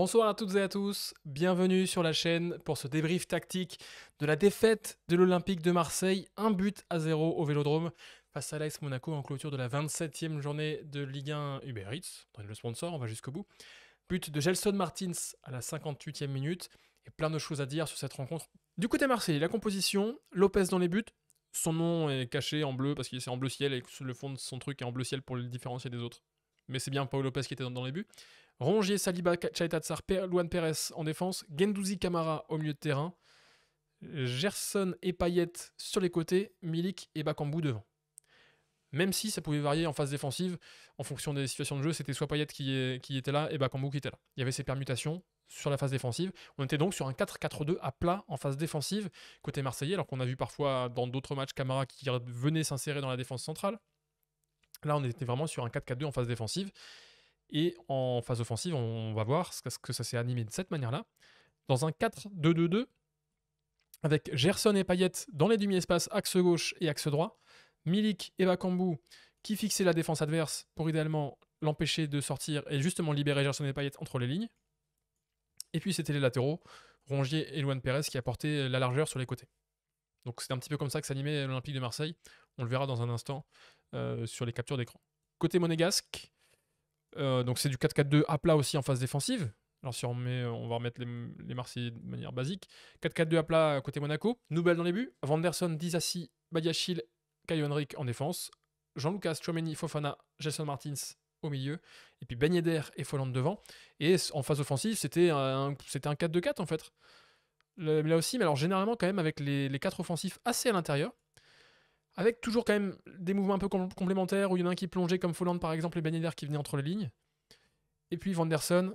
Bonsoir à toutes et à tous, bienvenue sur la chaîne pour ce débrief tactique de la défaite de l'Olympique de Marseille, un but à zéro au Vélodrome face à l'AS Monaco en clôture de la 27e journée de Ligue 1 Uber Eats, le sponsor, on va jusqu'au bout. But de Gelson Martins à la 58e minute et plein de choses à dire sur cette rencontre. Du côté Marseille, la composition, Lopez dans les buts, son nom est caché en bleu parce qu'il c'est en bleu ciel et le fond de son truc est en bleu ciel pour le différencier des autres. Mais c'est bien Paul Lopez qui était dans les buts. Rongier, Saliba, Chaitatsar, Luan Pérez en défense, Gendouzi, Camara au milieu de terrain, Gerson et Payet sur les côtés, Milik et Bakambu devant. Même si ça pouvait varier en phase défensive, en fonction des situations de jeu, c'était soit Payet qui, était là et Bakambu qui était là. Il y avait ces permutations sur la phase défensive. On était donc sur un 4-4-2 à plat en phase défensive côté marseillais, alors qu'on a vu parfois dans d'autres matchs Camara qui venait s'insérer dans la défense centrale. Là, on était vraiment sur un 4-4-2 en phase défensive. Et en phase offensive, on va voir ce que ça s'est animé de cette manière-là. Dans un 4-2-2-2, avec Gerson et Payet dans les demi-espaces axe gauche et axe droit, Milik et Bakambu qui fixaient la défense adverse pour idéalement l'empêcher de sortir et justement libérer Gerson et Payet entre les lignes. Et puis c'était les latéraux, Rongier et Luan Pérez qui apportaient la largeur sur les côtés. Donc c'est un petit peu comme ça que s'animait l'Olympique de Marseille. On le verra dans un instant euh, sur les captures d'écran. Côté monégasque, euh, donc c'est du 4-4-2 à plat aussi en phase défensive. Alors si on met, on va remettre les, les Marseillais de manière basique. 4-4-2 à plat euh, côté Monaco. Nouvelle dans les buts. Vanderson, Dizassi, Badiachil, Kayo Henrik en défense. Jean-Lucas, Chomeni, Fofana, Jason Martins au milieu. Et puis Ben et Folland devant. Et en phase offensive, c'était un, un 4-2-4 en fait. là aussi, mais alors généralement quand même avec les, les quatre offensifs assez à l'intérieur avec toujours quand même des mouvements un peu complémentaires, où il y en a un qui plongeait comme Folland par exemple, et Ben qui venait entre les lignes. Et puis Vanderson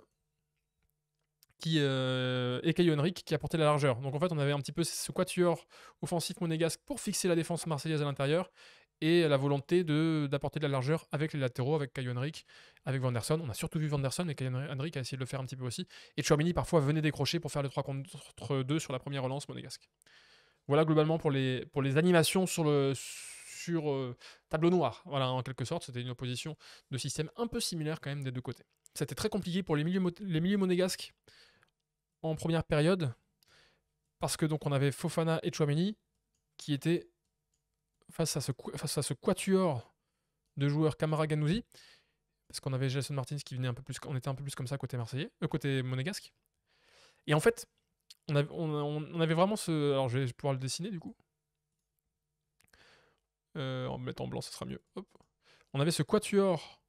qui, euh, et Kayon Henrique qui apportait la largeur. Donc en fait, on avait un petit peu ce quatuor offensif monégasque pour fixer la défense marseillaise à l'intérieur et la volonté d'apporter de, la largeur avec les latéraux, avec Kayon Henrique, avec Vanderson. On a surtout vu Vanderson et Kayon a essayé de le faire un petit peu aussi. Et Chouamini parfois venait décrocher pour faire le 3 contre 2 sur la première relance monégasque. Voilà globalement pour les, pour les animations sur le sur, euh, tableau noir. Voilà, en quelque sorte, c'était une opposition de système un peu similaire quand même des deux côtés. C'était très compliqué pour les milieux, les milieux monégasques en première période, parce que donc on avait Fofana et Chouameni qui étaient face à ce, face à ce quatuor de joueurs Camara Ganouzi, parce qu'on avait Jason Martins qui venait un peu plus, on était un peu plus comme ça côté marseillais, euh, côté monégasque. Et en fait, on, avait, vraiment ce. Alors je vais pouvoir le dessiner du coup. Euh, en mettant en blanc, ce sera mieux. On avait ce quatuor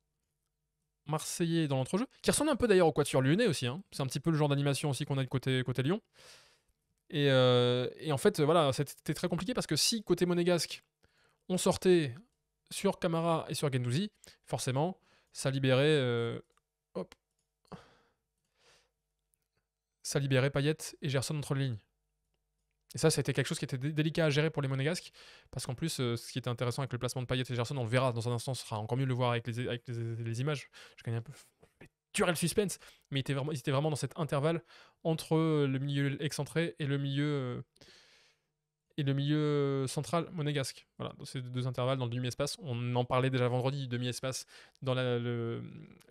marseillais dans l'entrejeu, qui ressemble un peu d'ailleurs au quatuor lyonnais aussi. Hein. C'est un petit peu le genre d'animation aussi qu'on a de côté, côté Lyon. Euh, et, en fait, voilà, c'était très compliqué parce que si côté monégasque, on sortait sur Camara et sur Gendouzi, forcément, ça libérait. Euh, hop, ça libérait Payet et Gerson entre les lignes. Et ça, c'était quelque chose qui était délicat à gérer pour les monégasques, parce qu'en plus, euh, ce qui était intéressant avec le placement de Payet et Gerson, on le verra dans un instant, ce sera encore mieux le voir avec les, images. Je connais un peu durer le suspense, mais il était, vraiment, vraiment dans cet intervalle entre euh, le milieu excentré et le milieu euh, et le milieu euh, central monégasque. Voilà, dans ces deux intervalles, dans le demi-espace, on en parlait déjà vendredi, demi-espace, dans le,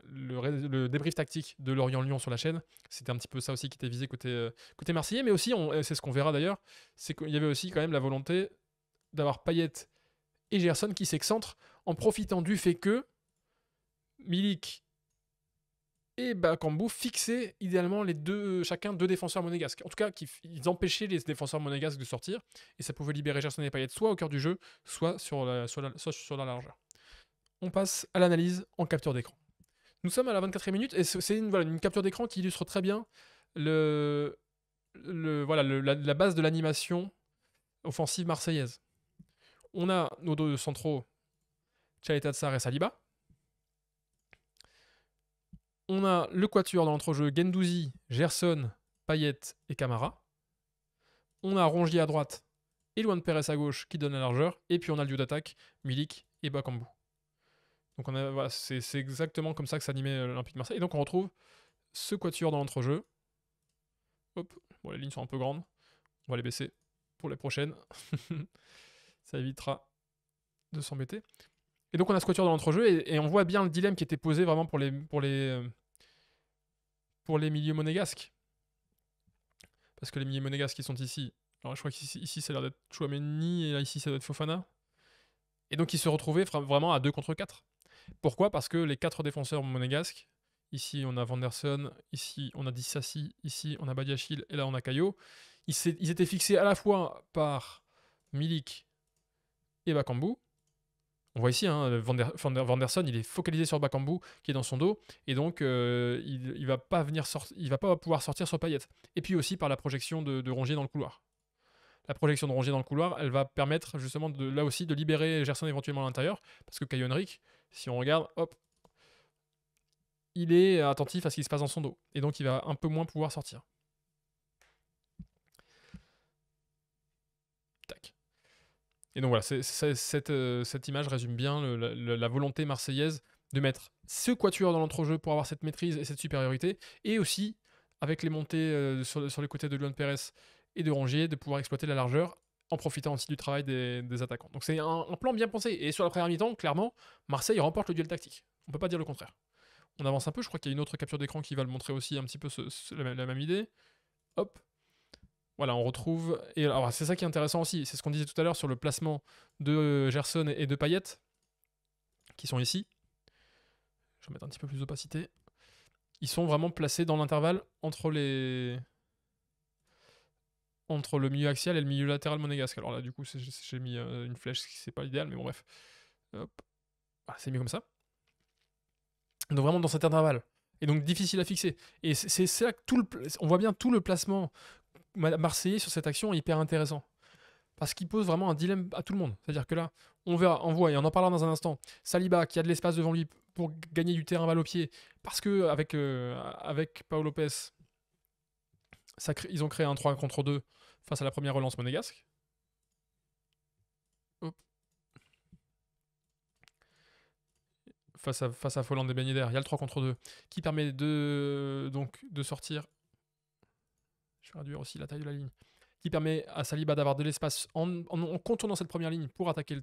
le, débrief tactique de Lorient-Lyon sur la chaîne. C'était un petit peu ça aussi qui était visé côté, euh, côté marseillais, mais aussi, c'est ce qu'on verra d'ailleurs, c'est qu'il y avait aussi quand même la volonté d'avoir Payet et Gerson qui s'excentrent en profitant du fait que Milik et Bakambu fixait idéalement les deux, chacun deux défenseurs monégasques. En tout cas, ils empêchaient les défenseurs monégasques de sortir, et ça pouvait libérer Gerson et Payet soit au cœur du jeu, soit sur la, soit sur la largeur. On passe à l'analyse en capture d'écran. Nous sommes à la 24e minute, et c'est une, une capture d'écran qui illustre très bien le, le voilà, la, base de l'animation offensive marseillaise. On a nos deux centraux, de Tsar et Saliba, on a le quatuor dans l'entrejeu Gendouzi, Gerson, Payet et Camara. On a Rongier à droite et de Perez à gauche qui donne la largeur. Et puis on a le lieu d'attaque, Milik et Bakambu. Donc on c'est, c'est exactement comme ça que s'animait euh, l'Olympique de Marseille. Et donc on retrouve ce quatuor dans l'entrejeu. Hop, bon, les lignes sont un peu grandes. On va les baisser pour les prochaines. ça évitera de s'embêter. Et donc on a ce dans l'entrejeu et, et, on voit bien le dilemme qui était posé vraiment pour les, pour les, euh, pour les milieux monégasques. Parce que les milieux monégasques qui sont ici, alors je crois que ici, ça a l'air d'être Chouameni et là ici ça doit être Fofana. Et donc ils se retrouvaient vraiment à 2 contre 4. Pourquoi Parce que les 4 défenseurs monégasques, ici on a Vanderson, ici on a Dissassi, ici on a Badiachil et là on a Caillot, ils, ils étaient fixés à la fois par Milik et Bakambu on voit ici, hein, Vanderson, il est focalisé sur Bakambu qui est dans son dos, et donc euh, il, ne va pas venir il va pas pouvoir sortir sur paillette Et puis aussi par la projection de, de, Rongier dans le couloir. La projection de Rongier dans le couloir, elle va permettre justement là aussi de libérer Gerson éventuellement à l'intérieur, parce que Rick, si on regarde, hop, il est attentif à ce qui se passe dans son dos, et donc il va un peu moins pouvoir sortir. Et donc voilà, euh, cette, image résume bien la, volonté marseillaise de mettre ce quatuor dans l'entrejeu pour avoir cette maîtrise et cette supériorité, et aussi, avec les montées euh, sur, les côtés de Luan Pérez et de Rongier, de pouvoir exploiter la largeur en profitant aussi du travail des, attaquants. Donc c'est un, plan bien pensé. Et sur la première mi-temps, clairement, Marseille remporte le duel tactique. On ne peut pas dire le contraire. On avance un peu, je crois qu'il y a une autre capture d'écran qui va le montrer aussi un petit peu la même idée. Hop, voilà, on retrouve. Et alors, c'est ça qui est intéressant aussi, c'est ce qu'on disait tout à l'heure sur le placement de euh, Gerson et de Payette, qui sont ici. Je vais mettre un petit peu plus d'opacité. Ils sont vraiment placés dans l'intervalle entre les. Entre le milieu axial et le milieu latéral monégasque. Alors là, du coup, j'ai mis euh, une flèche, ce qui n'est pas l'idéal, mais bon, bref. c'est mieux comme ça. Donc, vraiment dans cet intervalle et donc difficile à fixer. Et c'est là que tout le, on voit bien tout le placement marseillais sur cette action est hyper intéressant. Parce qu'il pose vraiment un dilemme à tout le monde. C'est-à-dire que là, on verra, on voit, et on en parlera dans un instant, Saliba qui a de l'espace devant lui pour gagner du terrain balle au pied, parce que avec, euh, avec Paolo Lopez, ils ont créé un 3 contre 2 face à la première relance monégasque. Face à, face à Folland et Benider, il y a le 3 contre 2 qui permet de, donc, de sortir je vais réduire aussi la taille de la ligne. Qui permet à Saliba d'avoir de l'espace en, contournant cette première ligne pour attaquer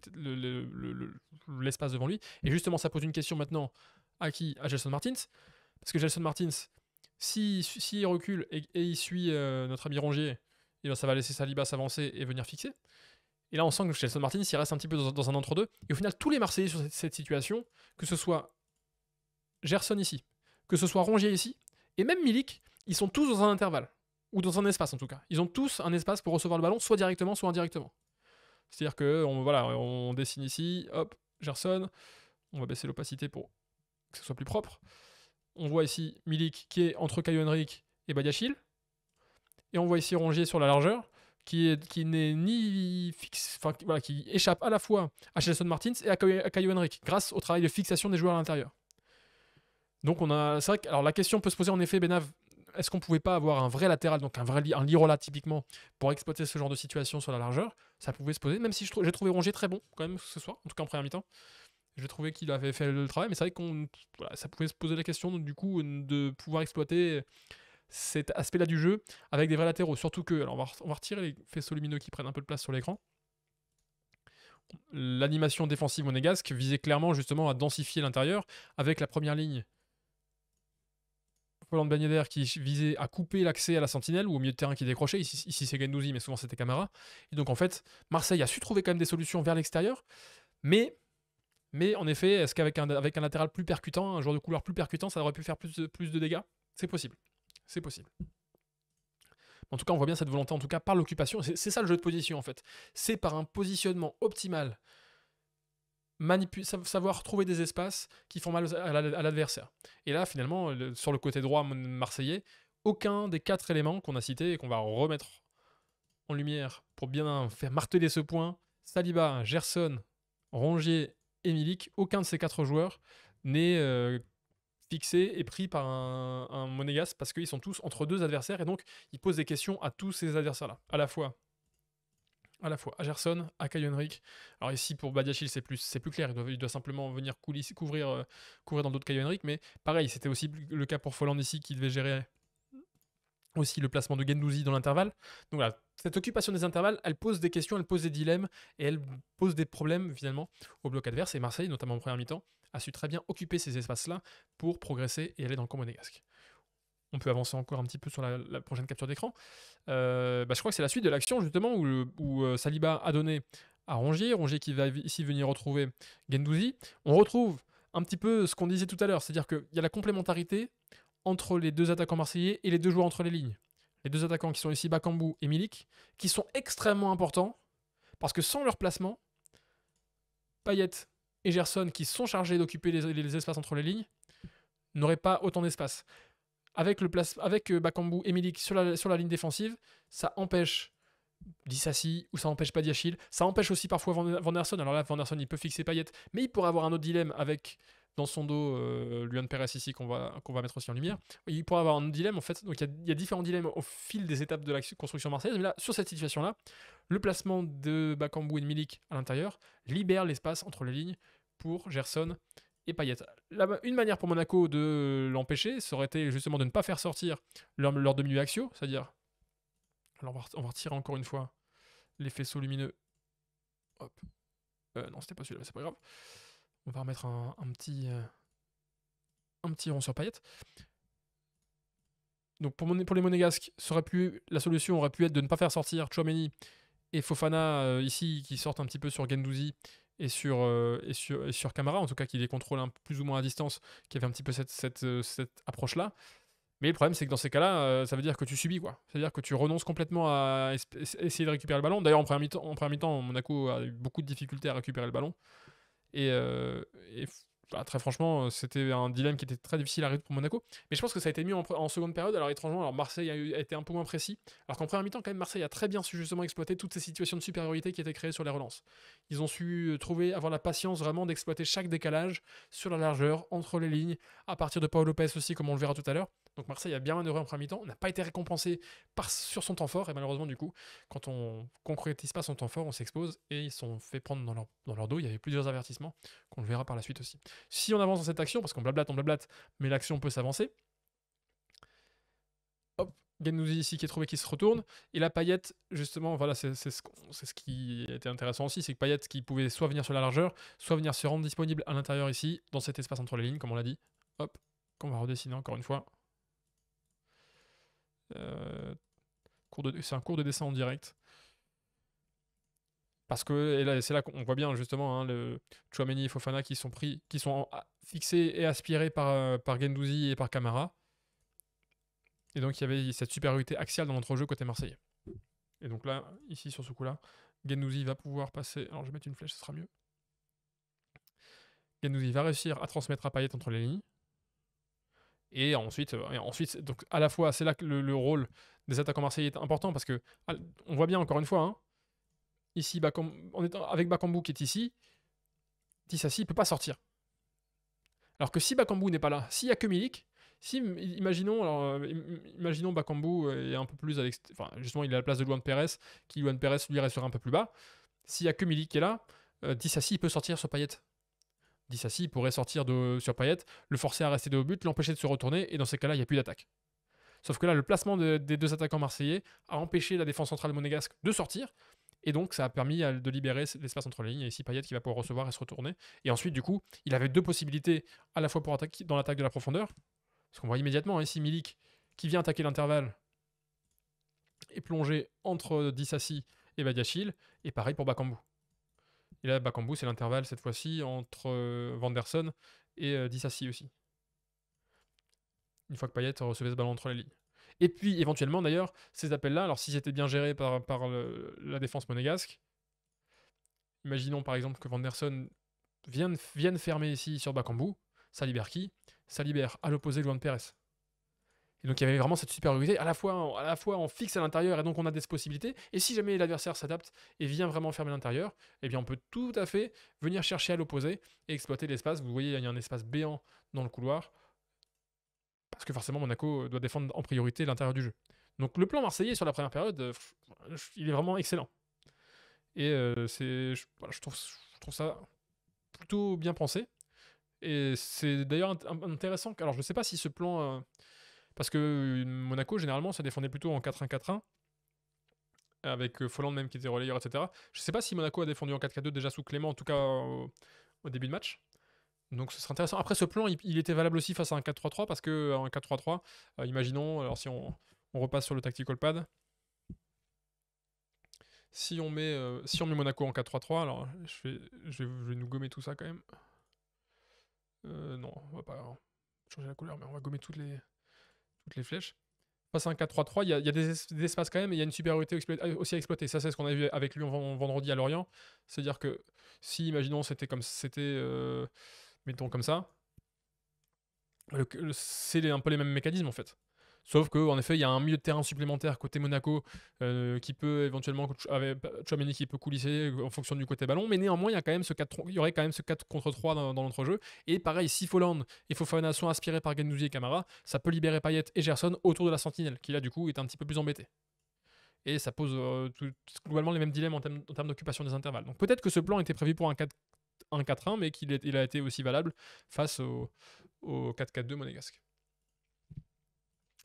l'espace devant lui. Et justement, ça pose une question maintenant à qui À Gelson Martins. Parce que Gelson Martins, s'il si, recule et, il suit euh, notre ami Rongier, eh ben, ça va laisser Saliba s'avancer et venir fixer. Et là, on sent que Gelson Martins, il reste un petit peu dans, un entre-deux. Et au final, tous les Marseillais sur cette, cette situation, que ce soit Gerson ici, que ce soit Rongier ici, et même Milik, ils sont tous dans un intervalle ou dans un espace en tout cas. Ils ont tous un espace pour recevoir le ballon, soit directement, soit indirectement. C'est-à-dire que on, voilà, on dessine ici, hop, Gerson, on va baisser l'opacité pour que ce soit plus propre. On voit ici Milik qui est entre Caio Henrique et Badiachil. Et on voit ici Rongier sur la largeur, qui est qui n'est ni fixe, enfin voilà, qui échappe à la fois à Jefferson Martins et à Caio Henrique, grâce au travail de fixation des joueurs à l'intérieur. Donc on a, c'est vrai alors la question peut se poser en effet, Benav, est-ce qu'on pouvait pas avoir un vrai latéral, donc un vrai un Lirola typiquement, pour exploiter ce genre de situation sur la largeur Ça pouvait se poser, même si j'ai trouvé Rongier très bon quand même ce soir, en tout cas en première mi-temps. J'ai trouvé qu'il avait fait le travail, mais c'est vrai qu'on ça pouvait se poser la question du coup de pouvoir exploiter cet aspect-là du jeu avec des vrais latéraux. Surtout que, alors on va, retirer les faisceaux lumineux qui prennent un peu de place sur l'écran l'animation défensive monégasque visait clairement justement à densifier l'intérieur avec la première ligne de Bagnéder qui visait à couper l'accès à la sentinelle ou au milieu de terrain qui décrochait. Ici, c'est Gendouzi, mais souvent c'était Camara. Et donc en fait, Marseille a su trouver quand même des solutions vers l'extérieur, mais mais en effet, est-ce qu'avec un, avec un latéral plus percutant, un joueur de couleur plus percutant, ça aurait pu faire plus plus de dégâts C'est possible. C'est possible. En tout cas, on voit bien cette volonté, en tout cas par l'occupation. C'est ça le jeu de position, en fait. C'est par un positionnement optimal savoir trouver des espaces qui font mal à l'adversaire. Et là, finalement, sur le côté droit marseillais, aucun des quatre éléments qu'on a cités et qu'on va remettre en lumière pour bien faire marteler ce point, Saliba, Gerson, Rongier et aucun de ces quatre joueurs n'est euh, fixé et pris par un, un parce qu'ils sont tous entre deux adversaires et donc ils posent des questions à tous ces adversaires-là. À la fois à la fois à Gerson, à Kai Alors ici, pour Badiachil, c'est plus, c'est plus clair. Il doit, simplement venir euh, couvrir, dans d'autres dos Mais pareil, c'était aussi le cas pour Folland ici, qui devait gérer aussi le placement de Gendouzi dans l'intervalle. Donc voilà, cette occupation des intervalles, elle pose des questions, elle pose des dilemmes, et elle pose des problèmes finalement au bloc adverse. Et Marseille, notamment en première mi-temps, a su très bien occuper ces espaces-là pour progresser et aller dans le camp monégasque on peut avancer encore un petit peu sur la, prochaine capture d'écran. Euh, bah, je crois que c'est la suite de l'action justement où, euh, Saliba a donné à Rongier, Rongier qui va ici venir retrouver Gendouzi. On retrouve un petit peu ce qu'on disait tout à l'heure, c'est-à-dire qu'il y a la complémentarité entre les deux attaquants marseillais et les deux joueurs entre les lignes. Les deux attaquants qui sont ici Bakambu et Milik, qui sont extrêmement importants parce que sans leur placement, Payet et Gerson, qui sont chargés d'occuper les espaces entre les lignes, n'auraient pas autant d'espace avec, le place, avec euh, Bakambu et Milik sur la, sur la ligne défensive, ça empêche Dissassi ou ça empêche pas Ça empêche aussi parfois Van, Van Alors là, Van il peut fixer Payet, mais il pourrait avoir un autre dilemme avec dans son dos euh, Luan Perez ici qu'on va, qu'on va mettre aussi en lumière. Il pourrait avoir un dilemme en fait. Donc il y, a différents dilemmes au fil des étapes de la construction marseillaise. Mais là, sur cette situation-là, le placement de Bakambu et de Milik à l'intérieur libère l'espace entre les lignes pour Gerson et paillettes. une manière pour Monaco de l'empêcher, ça aurait été justement de ne pas faire sortir leur, demi axio, c'est-à-dire. Alors on va, retirer encore une fois les faisceaux lumineux. Hop. Euh, non, c'était pas celui-là, c'est pas grave. On va remettre un, petit. Euh, un petit rond sur paillettes. Donc pour, pour les monégasques, la solution aurait pu être de ne pas faire sortir Chouameni et Fofana euh, ici qui sortent un petit peu sur Gendouzi euh, et sur, et sur, sur Camara, en tout cas qui les contrôle un, plus ou moins à distance, qui avait un petit peu cette, cette, euh, cette approche-là. Mais le problème, c'est que dans ces cas-là, euh, ça veut dire que tu subis, quoi. C'est-à-dire que tu renonces complètement à essayer de récupérer le ballon. D'ailleurs, en première mi-temps, mi Monaco a eu beaucoup de difficultés à récupérer le ballon. Et, et bah, très franchement, euh, c'était un dilemme qui était très difficile à résoudre pour Monaco. Mais je pense que ça a été mis en, seconde période. Alors, étrangement, alors Marseille a, été un peu moins précis. Alors qu'en première mi-temps, quand même, Marseille a très bien su justement exploiter toutes ces situations de supériorité qui étaient créées sur les relances. Ils ont su euh, trouver, avoir la patience vraiment d'exploiter chaque décalage sur la largeur, entre les lignes, à partir de Paul Lopez aussi, comme on le verra tout à l'heure. Donc Marseille a bien manœuvré en premier mi-temps, n'a pas été récompensé sur son temps fort, et malheureusement, du coup, quand on concrétise pas son temps fort, on s'expose et ils sont fait prendre dans leur, dos. Il y avait plusieurs avertissements qu'on le verra par la suite aussi. Si on avance dans cette action, parce qu'on blablate, on blablate, mais l'action peut s'avancer. Hop, Ganouzi ici qui est trouvé qui se retourne. Et la paillette, justement, voilà, c'est ce, qui était intéressant aussi, c'est que paillette qui pouvait soit venir sur la largeur, soit venir se rendre disponible à l'intérieur ici, dans cet espace entre les lignes, comme on l'a dit. Hop, qu'on va redessiner encore une fois. Euh, c'est un cours de dessin en direct. Parce que c'est là qu'on voit bien justement hein, le Chouameni et Fofana qui sont pris, qui sont ah, fixés et aspirés par, euh, par Gendouzi et par Camara. Et donc il y avait cette supériorité axiale dans jeu côté marseillais. Et donc là, ici sur ce coup-là, Gendouzi va pouvoir passer. Alors je vais mettre une flèche, ce sera mieux. Gendouzi va réussir à transmettre à Payet entre les lignes. Et ensuite, euh, ensuite donc à la fois, c'est là que le, rôle des attaquants marseillais est important parce que ah, on voit bien encore une fois, hein, ici, avec Bakambu qui est ici, Tissassi ne peut pas sortir. Alors que si Bakambu n'est pas là, s'il n'y a que Milik, si, imaginons, alors, euh, imaginons Bakambu euh, est un peu plus avec. justement, il est à la place de Luan Perez qui Luan Perez lui restera un peu plus bas. S'il n'y a que Milik qui est là, euh, peut sortir sur Payet. Dissassi pourrait sortir de, sur Payet, le forcer à rester de but, l'empêcher de se retourner, et dans ces cas-là, il n'y a plus d'attaque. Sauf que là, le placement des deux attaquants marseillais a empêché la défense centrale monégasque de sortir, et donc ça a permis de libérer l'espace entre les lignes, et ici Payet qui va pouvoir recevoir et se retourner. Et ensuite, du coup, il avait deux possibilités, à la fois pour attaquer, dans l'attaque de la profondeur, ce qu'on voit immédiatement hein, ici Milik qui vient attaquer l'intervalle et plonger entre Dissassi et Badiachil, et pareil pour Bakambu. Et là, Bakambu, c'est l'intervalle cette fois-ci entre euh, Vanderson et euh, Dissassi aussi. Une fois que Payet recevait ce ballon entre les lignes. Et puis, éventuellement, d'ailleurs, ces appels-là, alors s'ils étaient bien gérés par, la défense monégasque, imaginons par exemple que Vanderson vienne, vienne fermer ici sur Bakambu, ça libère qui Ça libère à l'opposé Juan Pérez. Et donc il y avait vraiment cette supériorité, à la fois on, à la fois fixe à l'intérieur et donc on a des possibilités, et si jamais l'adversaire s'adapte et vient vraiment fermer l'intérieur, eh bien on peut tout à fait venir chercher à l'opposé et exploiter l'espace. Vous voyez, il y a un espace béant dans le couloir, parce que forcément Monaco doit défendre en priorité l'intérieur du jeu. Donc le plan marseillais sur la première période, euh, il est vraiment excellent. Et euh, c'est, je, trouve, trouve ça plutôt bien pensé. Et c'est d'ailleurs intéressant. Alors je ne sais pas si ce plan... Euh, parce que euh, Monaco, généralement, ça défendait plutôt en 4-1-4-1, avec euh, Folland même qui était relayeur, etc. Je ne sais pas si Monaco a défendu en 4-4-2 déjà sous Clément, en tout cas au, début de match. Donc ce serait intéressant. Après, ce plan, il, était valable aussi face à un 4-3-3, parce que 4-3-3, euh, imaginons, alors si on, repasse sur le tactical pad, si on met, si on Monaco en 4-3-3, alors je vais, je, vais, nous gommer tout ça quand même. non, on va pas changer la couleur, mais on va gommer toutes les, les flèches. passe un 4-3-3, il y, a des, espaces quand même et il y a une supériorité euh, aussi à exploiter. Ça, c'est ce qu'on a vu avec lui vendredi à Lorient. C'est-à-dire que si, imaginons, c'était comme c'était, euh, mettons comme ça, c'est un peu les mêmes mécanismes en fait. Sauf qu'en effet, il y a un milieu de terrain supplémentaire côté Monaco euh, qui peut éventuellement, avec qui peut coulisser euh, en fonction du côté ballon, mais néanmoins, il y, a quand même ce 4, il y aurait quand même ce 4 contre 3 dans, dans jeu. Et pareil, si Folland et Fofana sont inspiré par Gendouzi et Camara, ça peut libérer Payet et Gerson autour de la sentinelle, qui là, du coup, est un petit peu plus embêté. Et ça pose euh, globalement les mêmes dilemmes en termes, d'occupation des intervalles. Donc peut-être que ce plan était prévu pour un 4-1, mais qu'il a été aussi valable face au, au 4-4-2 monégasque.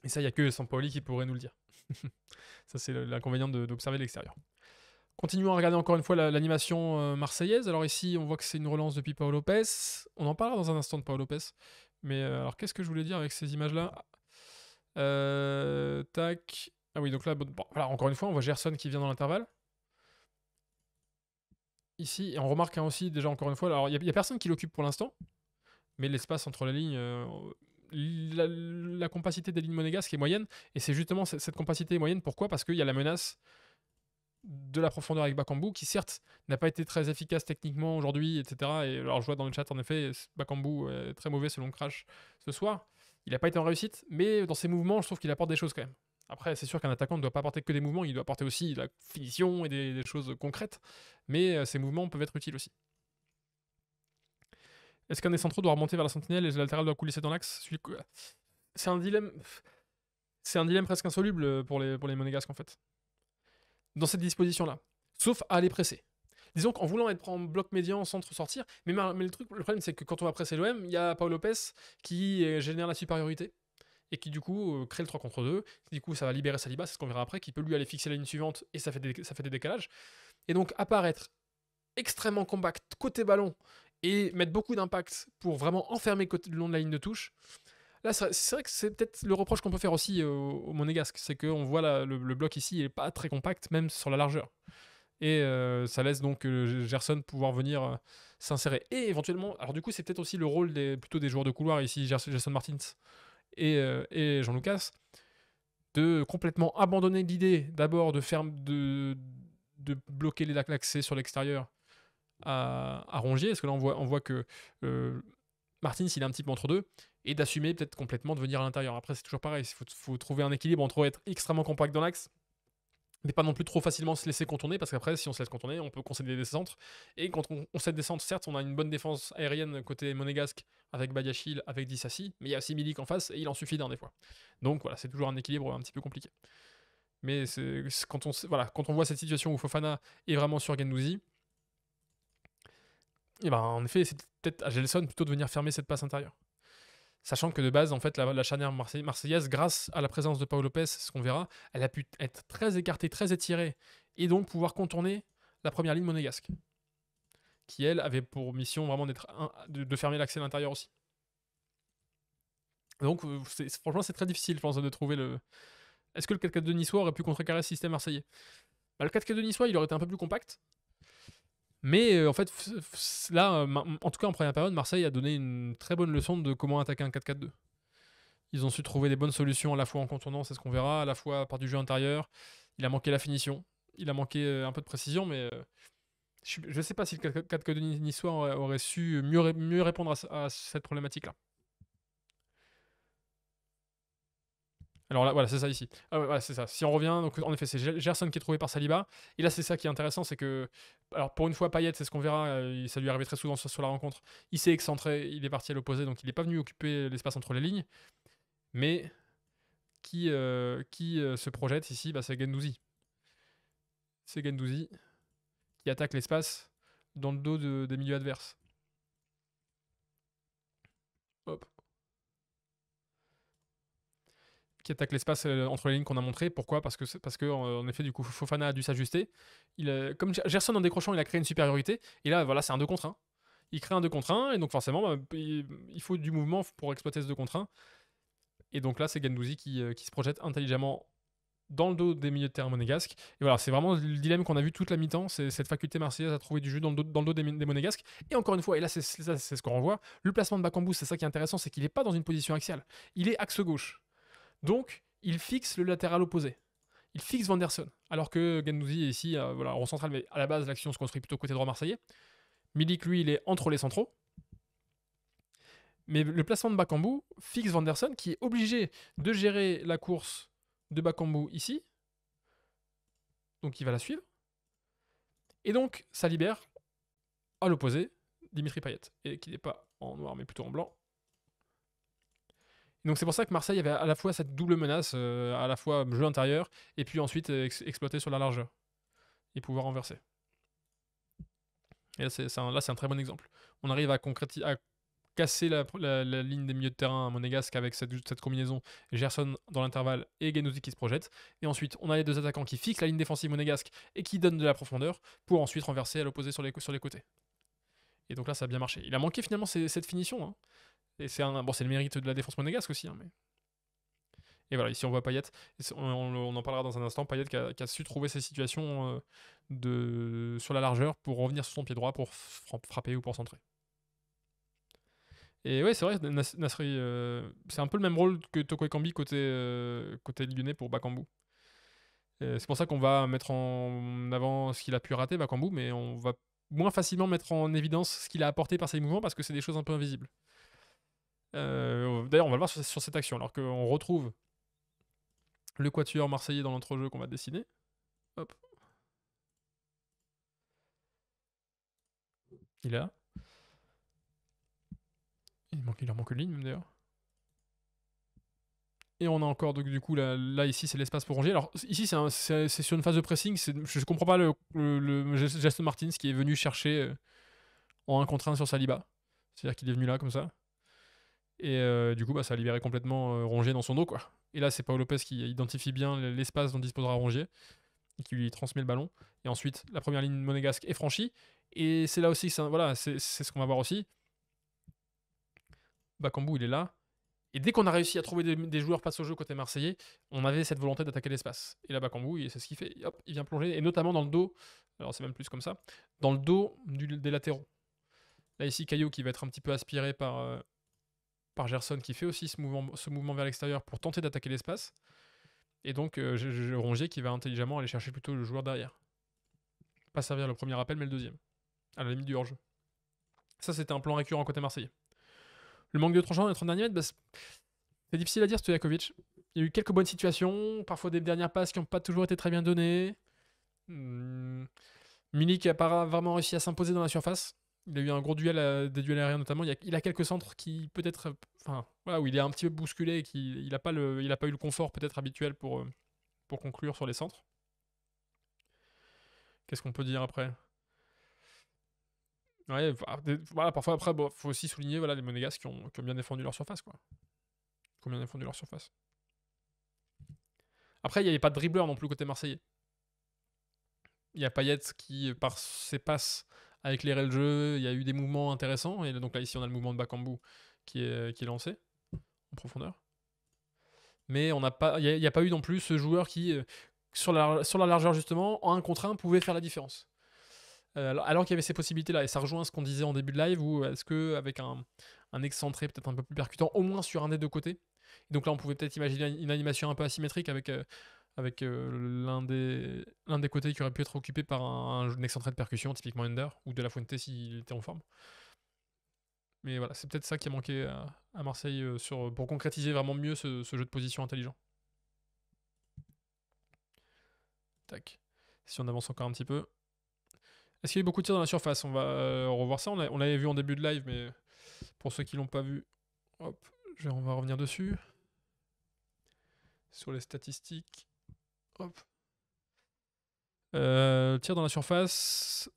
Et ça, il n'y a que Sampoli qui pourrait nous le dire. ça, c'est l'inconvénient d'observer l'extérieur. Continuons à regarder encore une fois l'animation euh, marseillaise. Alors ici, on voit que c'est une relance depuis Paolo Lopez. On en parlera dans un instant de Paolo Lopez. Mais euh, alors, qu'est-ce que je voulais dire avec ces images-là euh, Tac. Ah oui, donc là, encore une fois, on voit Gerson qui vient dans l'intervalle. Ici, et on remarque hein, aussi, déjà encore une fois, alors il n'y a, personne qui l'occupe pour l'instant, mais l'espace entre les lignes, la, compacité des lignes monégasques est moyenne, et c'est justement cette, compacité moyenne. Pourquoi Parce qu'il y a la menace de la profondeur avec Bakambu, qui certes n'a pas été très efficace techniquement aujourd'hui, etc. Et alors je vois dans le chat, en effet, Bakambu est très mauvais selon Crash ce soir. Il n'a pas été en réussite, mais dans ses mouvements, je trouve qu'il apporte des choses quand même. Après, c'est sûr qu'un attaquant ne doit pas apporter que des mouvements, il doit apporter aussi la finition et des, des choses concrètes, mais ces euh, mouvements peuvent être utiles aussi. Est-ce qu'un des centraux doit remonter vers la sentinelle et le latéral doit coulisser dans l'axe C'est un dilemme. C'est un dilemme presque insoluble euh, pour les, pour les monégasques en fait. Dans cette disposition-là. Sauf à aller presser. Disons qu'en voulant être en bloc médian, centre, sortir, mais, mais le, truc, le problème c'est que quand on va presser l'OM, il y a Paul Lopez qui euh, génère la supériorité et qui du coup euh, crée le 3 contre 2. Du coup, ça va libérer Saliba, c'est ce qu'on verra après, qui peut lui aller fixer la ligne suivante et ça fait ça fait des décalages. Et donc apparaître extrêmement compact côté ballon et mettre beaucoup d'impact pour vraiment enfermer le long de la ligne de touche. Là, c'est vrai que c'est peut-être le reproche qu'on peut faire aussi au, monégasque, c'est qu'on voit le, bloc ici, il n'est pas très compact, même sur la largeur. Et euh, ça laisse donc euh, Gerson pouvoir venir euh, s'insérer. Et éventuellement, alors du coup, c'est peut-être aussi le rôle des, plutôt des joueurs de couloir, ici Gerson Martins et, et Jean-Lucas, de complètement abandonner l'idée d'abord de, de, de bloquer les l'accès sur l'extérieur à, ronger. Rongier Parce que là, on voit, on voit que euh, Martins, il est un petit peu entre deux, et d'assumer peut-être complètement de venir à l'intérieur. Après, c'est toujours pareil, il faut, trouver un équilibre entre être extrêmement compact dans l'axe, mais pas non plus trop facilement se laisser contourner, parce qu'après, si on se laisse contourner, on peut concéder des centres. Et quand on sait des centres, certes, on a une bonne défense aérienne côté monégasque, avec Badiachil, avec Dissassi, mais il y a aussi Milik en face, et il en suffit d'un des fois. Donc voilà, c'est toujours un équilibre un petit peu compliqué. Mais quand, on, voilà, quand on voit cette situation où Fofana est vraiment sur Gendouzi, et eh ben, en effet, c'est peut-être à Gelson plutôt de venir fermer cette passe intérieure. Sachant que de base, en fait, la, charnière marseillaise, grâce à la présence de Paolo Lopez, ce qu'on verra, elle a pu être très écartée, très étirée, et donc pouvoir contourner la première ligne monégasque, qui elle avait pour mission vraiment d'être de, fermer l'accès à l'intérieur aussi. Donc, euh, franchement, c'est très difficile, je pense, de trouver le. Est-ce que le 4-4 de Niçois aurait pu contrecarrer le système marseillais bah, Le 4-4 de Niçois, il aurait été un peu plus compact, mais euh, en fait, là, euh, en tout cas en première période, Marseille a donné une très bonne leçon de comment attaquer un 4-4-2. Ils ont su trouver des bonnes solutions à la fois en contournant, c'est ce qu'on verra, à la fois par du jeu intérieur. Il a manqué la finition, il a manqué euh, un peu de précision, mais je ne sais pas si le 4-4-2 niçois aurait su mieux, mieux répondre à cette problématique-là. Alors là, voilà, c'est ça ici. Ah c'est ça. Si on revient, donc en effet, c'est Gerson qui est trouvé par Saliba. Et là, c'est ça qui est intéressant, c'est que, alors pour une fois, Payet, c'est ce qu'on verra, euh, ça lui arrivait très souvent sur, la rencontre. Il s'est excentré, il est parti à l'opposé, donc il n'est pas venu occuper l'espace entre les lignes. Mais qui, euh, qui euh, se projette ici bah, C'est Gendouzi. C'est Gendouzi qui attaque l'espace dans le dos des milieux adverses. qui attaque l'espace euh, entre les lignes qu'on a montré. Pourquoi Parce que, parce que en effet, du coup, Fofana a dû s'ajuster. Il, euh, comme Gerson, en décrochant, il a créé une supériorité. Et là, voilà, c'est un 2 contre 1. Il crée un 2 contre 1, et donc forcément, bah, il faut du mouvement pour exploiter ce 2 contre 1. Et donc là, c'est Gandouzi qui, euh, qui se projette intelligemment dans le dos des milieux de terrain monégasques. Et voilà, c'est vraiment le dilemme qu'on a vu toute la mi-temps, c'est cette faculté marseillaise à trouver du jeu dans le dos, des, monégasques. Et encore une fois, et là c'est ce qu'on renvoie, le placement de Bakambu, c'est ça qui est intéressant, c'est qu'il n'est pas dans une position axiale, il est axe gauche. Donc, il fixe le latéral opposé. Il fixe Vanderson. Alors que Gandouzi est ici, euh, voilà, en central, mais à la base, l'action se construit plutôt côté droit marseillais. Milik, lui, il est entre les centraux. Mais le placement de Bakambu fixe Vanderson, qui est obligé de gérer la course de Bakambu ici. Donc, il va la suivre. Et donc, ça libère à l'opposé Dimitri Payet, et qui n'est pas en noir mais plutôt en blanc, donc c'est pour ça que Marseille avait à la fois cette double menace, euh, à la fois jeu intérieur, et puis ensuite euh, exploiter sur la largeur, et pouvoir renverser. Et là, c'est un, très bon exemple. On arrive à, à casser la, ligne des milieux de terrain à Monégasque avec cette, combinaison Gerson dans l'intervalle et Genouzi qui se projette. Et ensuite, on a les deux attaquants qui fixent la ligne défensive Monégasque et qui donnent de la profondeur pour ensuite renverser à l'opposé sur les, sur les côtés. Et donc là, ça a bien marché. Il a manqué finalement cette finition. Hein c'est un, bon, c'est le mérite de la défense monégasque aussi, hein, mais. Et voilà, ici on voit Payet, on, en parlera dans un instant, Payet qui a, su trouver ses situations euh, de, sur la largeur pour revenir sur son pied droit pour frapper ou pour centrer. Et ouais, c'est vrai, euh, c'est un peu le même rôle que Toko Kambi côté, euh, côté lyonnais pour Bakambu. C'est pour ça qu'on va mettre en avant ce qu'il a pu rater, Bakambu, mais on va moins facilement mettre en évidence ce qu'il a apporté par ses mouvements parce que c'est des choses un peu invisibles. Euh, d'ailleurs, on va le voir sur, cette action, alors qu'on retrouve le quatuor marseillais dans l'entre-jeu qu'on va dessiner. Hop. Il est là. Il, manque, leur manque une ligne, même d'ailleurs. Et on a encore, donc, du coup, là, ici, c'est l'espace pour ranger. Alors, ici, c'est sur une phase de pressing. Je ne comprends pas le, le, Martins qui est venu chercher euh, en 1 contre 1 sur Saliba. C'est-à-dire qu'il est venu là, comme ça. Et euh, du coup, bah, ça a libéré complètement rongé euh, Rongier dans son dos. Quoi. Et là, c'est Paolo Lopez qui identifie bien l'espace dont disposera Rongier qui lui transmet le ballon. Et ensuite, la première ligne monégasque est franchie. Et c'est là aussi, c'est voilà, c'est ce qu'on va voir aussi. Bakambu, il est là. Et dès qu'on a réussi à trouver des, joueurs passe au jeu côté marseillais, on avait cette volonté d'attaquer l'espace. Et là, Bakambu, c'est ce qu'il fait. il vient plonger, et notamment dans le dos, alors c'est même plus comme ça, dans le dos des latéraux. Là, ici, Caillot qui va être un petit peu aspiré par, euh, par Gerson qui fait aussi ce mouvement, vers l'extérieur pour tenter d'attaquer l'espace. Et donc euh, Rongier qui va intelligemment aller chercher plutôt le joueur derrière. Pas servir le premier appel mais le deuxième. À la limite du hors Ça c'était un plan récurrent côté Marseille. Le manque de tranchant dans les 30 derniers mètres, bah, c'est difficile à dire Stojakovic. Il y a eu quelques bonnes situations, parfois des dernières passes qui n'ont pas toujours été très bien données. Hmm. Milik n'a pas vraiment réussi à s'imposer dans la surface il a eu un gros duel, euh, des duels aériens notamment. Il a, quelques centres qui peut-être, enfin voilà, où il est un petit peu bousculé qui il n'a pas le, il a pas eu le confort peut-être habituel pour euh, pour conclure sur les centres. Qu'est-ce qu'on peut dire après Ouais, ah, voilà, parfois après, faut aussi souligner voilà les monégas qui ont, bien défendu leur surface quoi. Qui ont bien défendu leur surface. Après, il n'y avait pas de dribbleur non plus côté marseillais. Il y a Payet qui, par ses passes, avec les le jeu. Il y a eu des mouvements intéressants. Et donc là, ici, on a le mouvement de Bakambu qui est, euh, qui est lancé en profondeur. Mais il n'y a, pas eu non plus ce joueur qui, euh, sur la, sur la largeur justement, en 1 contre 1, pouvait faire la différence. Euh, alors qu'il y avait ces possibilités-là, et ça rejoint ce qu'on disait en début de live, où est-ce qu'avec un, un excentré peut-être un peu plus percutant, au moins sur un des deux côtés, donc là on pouvait peut-être imaginer une animation un peu asymétrique avec avec euh, l'un des, des côtés qui aurait pu être occupé par un, un, excentré de percussion, typiquement Ender, ou de la Fuente s'il était en forme. Mais voilà, c'est peut-être ça qui a manqué à, Marseille euh, sur, pour concrétiser vraiment mieux ce, jeu de position intelligent. Tac. Si on avance encore un petit peu. Est-ce qu'il y a eu beaucoup de tirs dans la surface On va euh, revoir ça. On, l'avait vu en début de live, mais pour ceux qui l'ont pas vu, hop, on va revenir dessus. Sur les statistiques. Euh, tir dans la surface.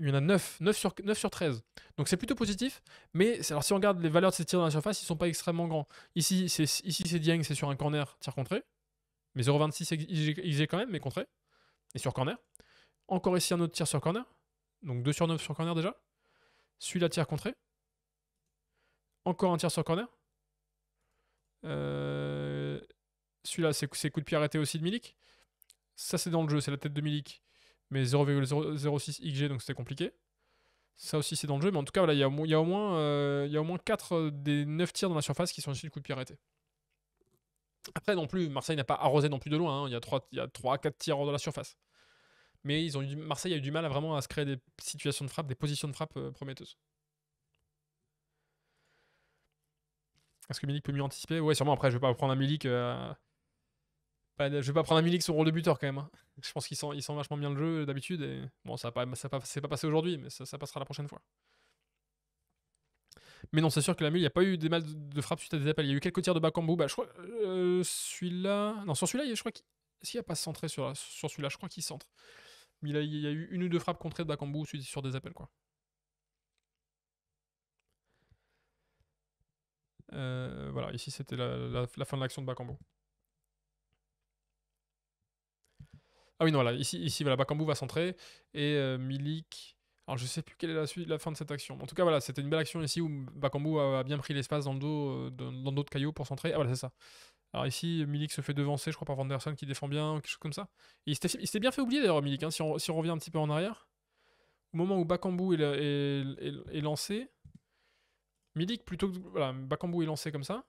Il y en a 9, 9 sur, 9 sur 13. Donc c'est plutôt positif. Mais alors si on regarde les valeurs de ces tirs dans la surface, ils sont pas extrêmement grands. Ici, c'est ici c'est Dieng, c'est sur un corner, tir contré. Mais 0,26 il est quand même, mais contré. Et sur corner. Encore ici un autre tir sur corner. Donc 2 sur 9 sur corner déjà. Celui-là tir contré. Encore un tir sur corner. Euh, celui-là, c'est coup de pied arrêté aussi de Milik. Ça, c'est dans le jeu, c'est la tête de Milik. Mais 0,06 XG, donc c'était compliqué. Ça aussi, c'est dans le jeu. Mais en tout cas, il y, a, au moins, 4 euh, euh, des 9 tirs dans la surface qui sont issus de coup de pied arrêté. Après, non plus, Marseille n'a pas arrosé non plus de loin. Hein. Il y a 3-4 tirs hors de la surface. Mais ils ont Marseille a eu du mal à vraiment à se créer des situations de frappe, des positions de frappe euh, prometteuses. Est-ce que Milik peut mieux anticiper Oui, sûrement. Après, je ne vais pas prendre un Milik je je vais pas prendre Milik sur rôle de buteur quand même. Hein. Je pense qu'il sent, vachement bien le jeu d'habitude. Bon, ça pas, ça pas, pas passé aujourd'hui, mais ça, passera la prochaine fois. Mais non, c'est sûr que la mule, il n'y a pas eu des mal de, frappe suite à des appels. Il y a eu quelques tirs de Bakambu. Bah, je crois. Euh, celui-là. Non, sur celui-là, je crois qu'il. S'il n'y a pas centré sur, sur celui-là, je crois qu'il centre. Mais il, a, y a eu une ou deux frappes contrées de Bakambu sur des appels, quoi. Euh, voilà, ici c'était la, la, fin de l'action de Bakambu. Ah oui, non, ici, ici voilà, Bakambu va centrer. Et euh, Milik. Alors, je sais plus quelle est la, suite, la fin de cette action. En tout cas, voilà, c'était une belle action ici où Bakambu a, bien pris l'espace dans le dos, euh, de pour centrer. Ah, voilà, c'est ça. Alors ici, Milik se fait devancer, je crois, par Vanderson qui défend bien, quelque chose comme ça. il s'était bien fait oublier d'ailleurs, Milik, hein, si, on, revient un petit peu en arrière. Au moment où Bakambu est, lancé, Milik, plutôt que. Voilà, Bakambu est lancé comme ça.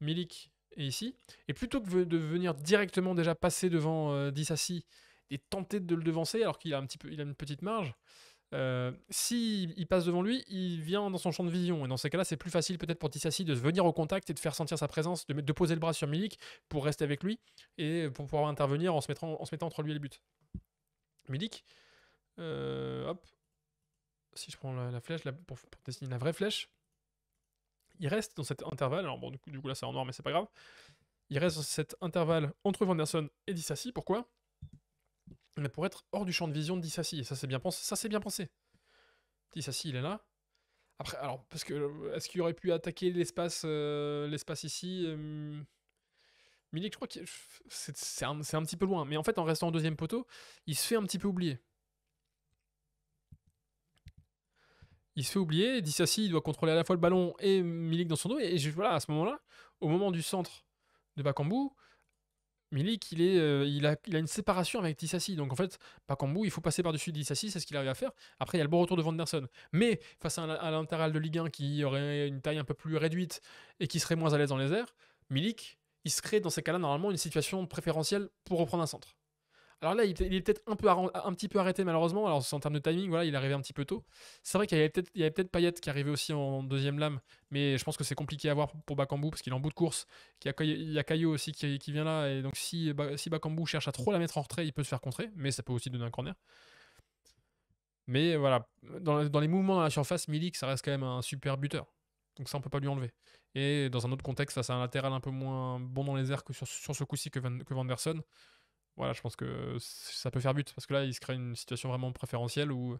Milik et ici. Et plutôt que de venir directement déjà passer devant euh, Dissassi et tenter de le devancer alors qu'il a, un petit peu, il a une petite marge, euh, s'il passe devant lui, il vient dans son champ de vision. Et dans ces cas-là, c'est plus facile peut-être pour Dissassi de venir au contact et de faire sentir sa présence, de, de poser le bras sur Milik pour rester avec lui et pour pouvoir intervenir en se mettant, en se mettant entre lui et le but. Milik, euh, hop, si je prends la, flèche, pour dessiner la vraie flèche, il reste dans cet intervalle, alors bon, du coup, là c'est en noir, mais c'est pas grave. Il reste dans cet intervalle entre Vanderson et Dissassi, pourquoi Mais pour être hors du champ de vision de Dissassi, ça c'est bien pensé. Ça c'est bien pensé. Dissassi, il est là. Après, alors, parce que euh, est-ce qu'il aurait pu attaquer l'espace euh, l'espace ici euh, Milik, je crois que c'est un, un, petit peu loin. Mais en fait, en restant au deuxième poteau, il se fait un petit peu oublier. il se fait oublier. Dissassi, il doit contrôler à la fois le ballon et Milik dans son dos. Et, voilà, à ce moment-là, au moment du centre de Bakambu, Milik, il, est, euh, il, a, une séparation avec Dissassi. Donc en fait, Bakambu, il faut passer par-dessus Dissassi, c'est ce qu'il arrive à faire. Après, il y a le bon retour de Vanderson. Mais face à un, de Ligue 1 qui aurait une taille un peu plus réduite et qui serait moins à l'aise dans les airs, Milik, il se crée dans ces cas-là normalement une situation préférentielle pour reprendre un centre. Alors là, il, est peut-être un, peu un petit peu arrêté malheureusement. Alors en termes de timing, voilà, il est arrivé un petit peu tôt. C'est vrai qu'il y avait peut-être peut, Payet qui arrivait aussi en deuxième lame, mais je pense que c'est compliqué à voir pour Bakambu parce qu'il est en bout de course. Il y a, il aussi qui, vient là. Et donc si, si Bakambu cherche à trop la mettre en retrait, il peut se faire contrer, mais ça peut aussi donner un corner. Mais voilà, dans, les mouvements à la surface, Milik, ça reste quand même un super buteur. Donc ça, on peut pas lui enlever. Et dans un autre contexte, face à un latéral un peu moins bon dans les airs que sur, ce coup-ci que, Van, que Vanderson, voilà, je pense que ça peut faire but. Parce que là, il se crée une situation vraiment préférentielle où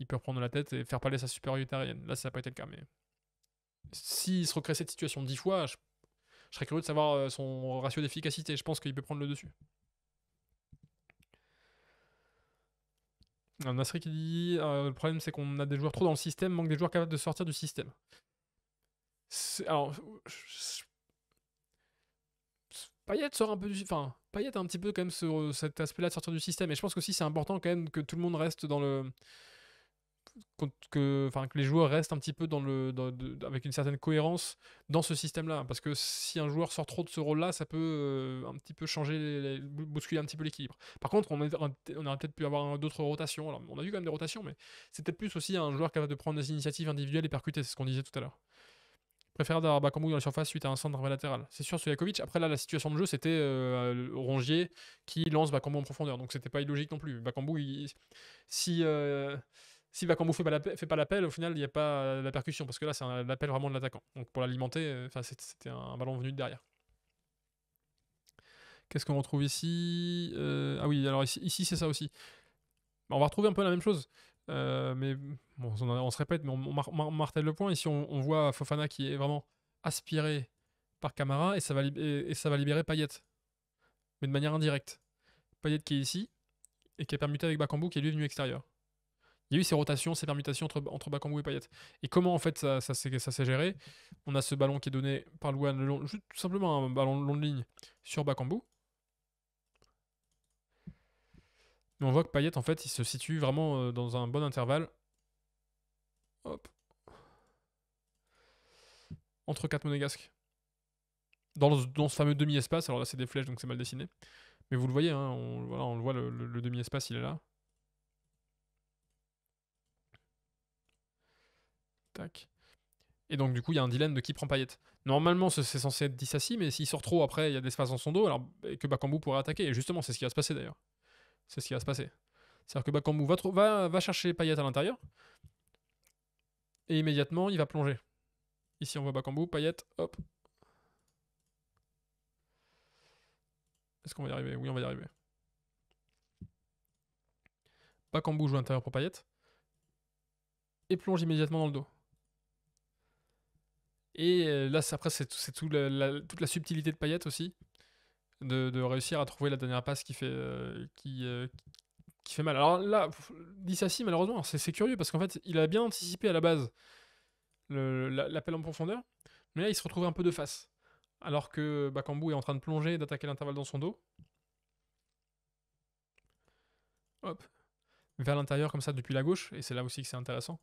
il peut reprendre la tête et faire parler sa supériorité aérienne. Là, ça n'a pas été le cas. Mais s'il se recrée cette situation dix fois, je, serais curieux de savoir euh, son ratio d'efficacité. Je pense qu'il peut prendre le dessus. Un Nasri qui dit euh, le problème c'est qu'on a des joueurs trop dans le système, manque des joueurs capables de sortir du système. Alors, je... Payet sort un peu du. Enfin, Payet a un petit peu quand même euh, cet aspect-là de sortir du système. Et je pense aussi c'est important quand même que tout le monde reste dans le. Que, enfin, que les joueurs restent un petit peu dans le, avec une certaine cohérence dans ce système-là. Parce que si un joueur sort trop de ce rôle-là, ça peut euh, un petit peu changer, bousculer un petit peu l'équilibre. Par contre, on, on aurait peut-être pu avoir d'autres rotations. on a vu quand même des rotations, mais c'est peut-être plus aussi un joueur capable de prendre des initiatives individuelles et percuter, c'est ce qu'on disait tout à l'heure préférable d'avoir dans la surface suite à un centre latéral. C'est sûr, Soyakovic. Après, là, la situation de jeu, c'était euh, Rongier qui lance Bakambu en profondeur. Donc, c'était pas illogique non plus. Bakambu, il... si. Euh, si Bakambu fait pas l'appel, fait pas l'appel au final, il n'y a pas la percussion, parce que là, c'est un appel vraiment de l'attaquant. Donc pour l'alimenter, euh, enfin, c'était un ballon venu de derrière. Qu'est-ce qu'on retrouve ici Ah oui, alors ici, ici c'est ça aussi. Bah, on va retrouver un peu la même chose. Euh, mais on, se répète, mais on, martèle le point. Ici, on, voit Fofana qui est vraiment aspiré par Camara et ça va, et, ça va libérer Payet, mais de manière indirecte. Payet qui est ici et qui est permuté avec Bakambu qui est lui venu extérieur. Il y a eu ces rotations, ces permutations entre, entre Bakambu et Payet. Et comment en fait ça, ça, s'est géré On a ce ballon qui est donné par tout simplement un ballon long de ligne sur Bakambu. Mais on voit que Payet, en fait, il se situe vraiment euh, dans un bon intervalle. Hop. Entre 4 monégasques. Dans, ce, fameux demi-espace. Alors là, c'est des flèches, donc c'est mal dessiné. Mais vous le voyez, hein, on, le voit, le, demi-espace, il est là. Tac. Et donc, du coup, il y a un dilemme de qui prend Payet. Normalement, c'est censé être 6, mais s'il sort trop après, il y a de l'espace dans son dos, alors que Bakambu pourrait attaquer. Et justement, c'est ce qui va se passer d'ailleurs. C'est ce qui va se passer. C'est-à-dire que Bakambu va, chercher Payette à l'intérieur et immédiatement il va plonger. Ici on voit Bakambu, Payet, hop. Est-ce qu'on va y arriver Oui, on va y arriver. Bakambu joue à l'intérieur pour Payet et plonge immédiatement dans le dos. Et euh, là, après, c'est toute la subtilité de Payet aussi, de, réussir à trouver la dernière passe qui fait, euh, qui, euh, qui fait mal. Alors là, Dissassi, malheureusement, c'est curieux parce qu'en fait, il a bien anticipé à la base l'appel en profondeur, mais là, il se retrouve un peu de face. Alors que Bakambu est en train de plonger, d'attaquer l'intervalle dans son dos. Hop. Vers l'intérieur, comme ça, depuis la gauche, et c'est là aussi que c'est intéressant.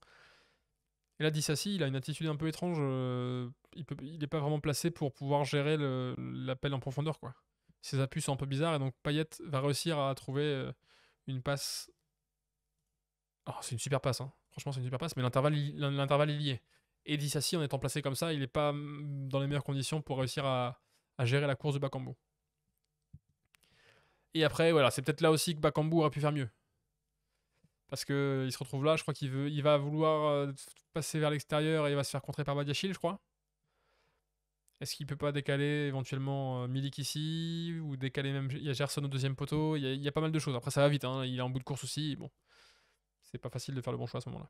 Et là, Dissassi, il a une attitude un peu étrange. Euh, il n'est pas vraiment placé pour pouvoir gérer l'appel en profondeur, quoi ses appuis sont un peu bizarres et donc Payet va réussir à trouver euh, une passe. Ah, c'est une super passe, hein. franchement c'est une super passe, mais l'intervalle, est lié. Et Dissassi, en étant placé comme ça, il n'est pas mm, dans les meilleures conditions pour réussir à, gérer la course de Bakambu. Et après, voilà, c'est peut-être là aussi que Bakambu aurait pu faire mieux. Parce qu'il se retrouve là, je crois qu'il il va vouloir euh, passer vers l'extérieur et il va se faire contrer par Badiachil, je crois. Est-ce qu'il peut pas décaler éventuellement euh, Milik ici ou décaler même il y a Gerson au deuxième poteau Il y, a, pas mal de choses. Après ça va vite, hein, il est en bout de course aussi. Bon, c'est pas facile de faire le bon choix à ce moment-là.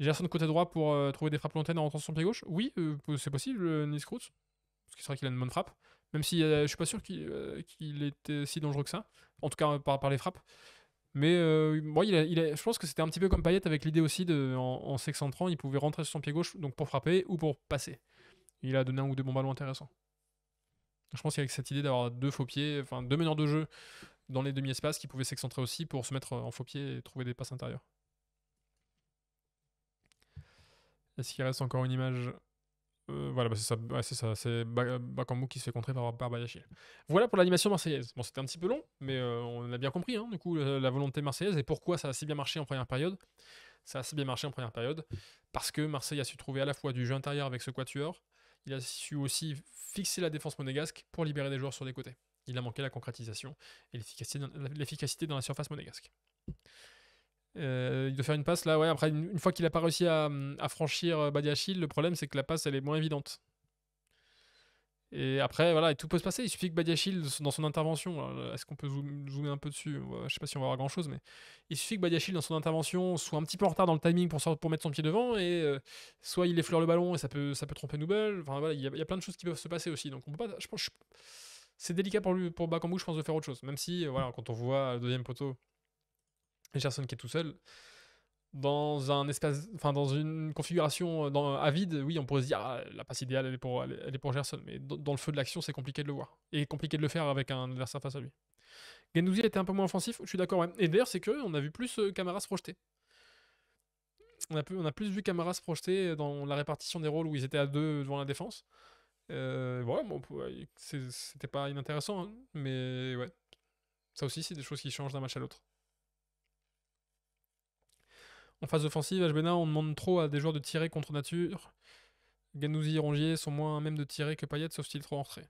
Gerson côté droit pour euh, trouver des frappes lointaines en rentrant sur son pied gauche. Oui, euh, c'est possible, euh, Nice Parce qu'il serait qu'il a une bonne frappe. Même si je suis pas sûr qu'il était si dangereux que ça. En tout cas par, les frappes. Mais je pense que c'était un petit peu comme Payet avec l'idée aussi de, en, en s'excentrant, il pouvait rentrer sur son pied gauche donc pour frapper ou pour passer il a donné un ou deux bons ballons intéressants. Je pense qu'avec cette idée d'avoir deux faux pieds, enfin deux meneurs de jeu dans les demi-espaces qui pouvaient s'excentrer aussi pour se mettre en faux pied et trouver des passes intérieures. Est-ce qu'il reste encore une image euh, Voilà, bah, c'est ça, c'est ça, qui se fait contrer par, par Bayashi. Voilà pour l'animation marseillaise. Bon, c'était un petit peu long, mais euh, on a bien compris, hein, du coup, la, volonté marseillaise et pourquoi ça a si bien marché en première période ça a si bien marché en première période, parce que Marseille a su trouver à la fois du jeu intérieur avec ce quatuor, il a su aussi fixer la défense monégasque pour libérer des joueurs sur des côtés. Il a manqué la concrétisation et l'efficacité dans la surface monégasque. Euh, il doit faire une passe là, ouais. Après, une, fois qu'il n'a pas réussi à, à franchir euh, Badiachil, le problème c'est que la passe elle est moins évidente. Et après, voilà, et tout peut se passer. Il suffit que Badiachil, dans son intervention, euh, est-ce qu'on peut zoomer un peu dessus Je sais pas si on va voir grand-chose, mais il suffit que Badiachil, dans son intervention, soit un petit peu en retard dans le timing pour, pour mettre son pied devant, et euh, soit il effleure le ballon et ça peut, ça peut tromper Noubel. Enfin voilà, il y, y, a plein de choses qui peuvent se passer aussi. Donc on peut pas, je pense, c'est délicat pour, lui, pour Bakambu, je pense, de faire autre chose. Même si, voilà, quand on voit le euh, deuxième poteau, Gerson qui est tout seul, dans un enfin dans une configuration euh, dans, à euh, vide, oui, on pourrait se dire ah, la passe idéale, elle est pour, elle, est Gerson, mais dans, le feu de l'action, c'est compliqué de le voir et compliqué de le faire avec un adversaire face à lui. Gendouzi était un peu moins offensif, je suis d'accord. Et d'ailleurs, c'est que on a vu plus euh, Camara se projeter. On a, plus, on a plus vu Camara se projeter dans la répartition des rôles où ils étaient à deux devant la défense. voilà, c'était pas inintéressant, hein. mais ouais. Ça aussi, c'est des choses qui changent d'un match à l'autre. En phase offensive, HBNA, on demande trop à des joueurs de tirer contre nature. Ganouzi et Rongier sont moins à même de tirer que Payet, sauf s'il est trop en retrait.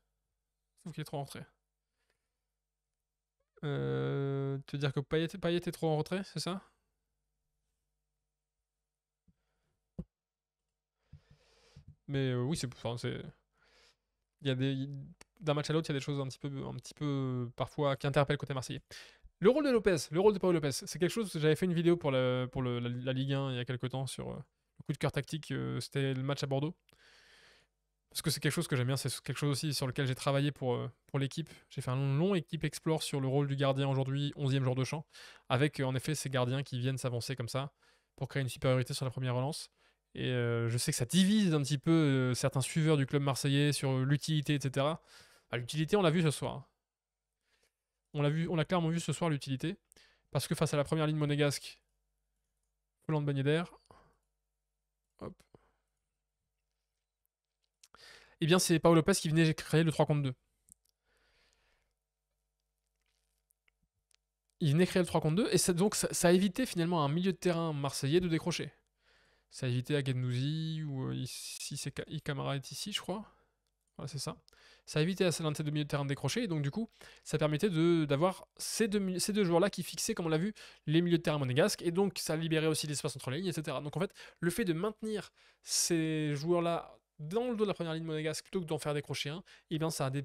Sauf qu'il est trop en retrait. Euh, tu dire que Payet, est trop en retrait, c'est ça Mais euh, oui, c'est. D'un match à l'autre, il y a des choses un petit peu, un petit peu parfois qui interpellent côté marseillais. Le rôle de Lopez, le rôle de Paul Lopez, c'est quelque chose que j'avais fait une vidéo pour, la, pour la, Ligue 1 il y a quelques temps sur euh, le coup de cœur tactique, euh, c'était le match à Bordeaux. Parce que c'est quelque chose que j'aime bien, c'est quelque chose aussi sur lequel j'ai travaillé pour, euh, pour l'équipe. J'ai fait un long, équipe explore sur le rôle du gardien aujourd'hui, 11e jour de champ, avec en effet ces gardiens qui viennent s'avancer comme ça pour créer une supériorité sur la première relance. Et je sais que ça divise un petit peu certains suiveurs du club marseillais sur l'utilité, etc. Bah, l'utilité, on l'a vu ce soir. Hein on l'a on a clairement vu ce soir l'utilité. Parce que face à la première ligne monégasque, Hollande de d'air. Hop. Eh bien, c'est Paolo Lopez qui venait créer le 3 contre 2. Il venait créer le 3 contre 2, et ça, donc ça, a évité finalement un milieu de terrain marseillais de décrocher. Ça a évité à Gendouzi, ou si euh, ici, c'est Camara est ici, je crois. Voilà, c'est ça. Ça évitait à ces de milieu de terrain décroché, et donc du coup, ça permettait d'avoir ces deux, ces deux joueurs-là qui fixaient, comme on l'a vu, les milieux de terrain monégasques, et donc ça libérait aussi l'espace entre les lignes, etc. Donc en fait, le fait de maintenir ces joueurs-là dans le dos de la première ligne monégasque plutôt que d'en faire décrocher un, et eh bien ça a des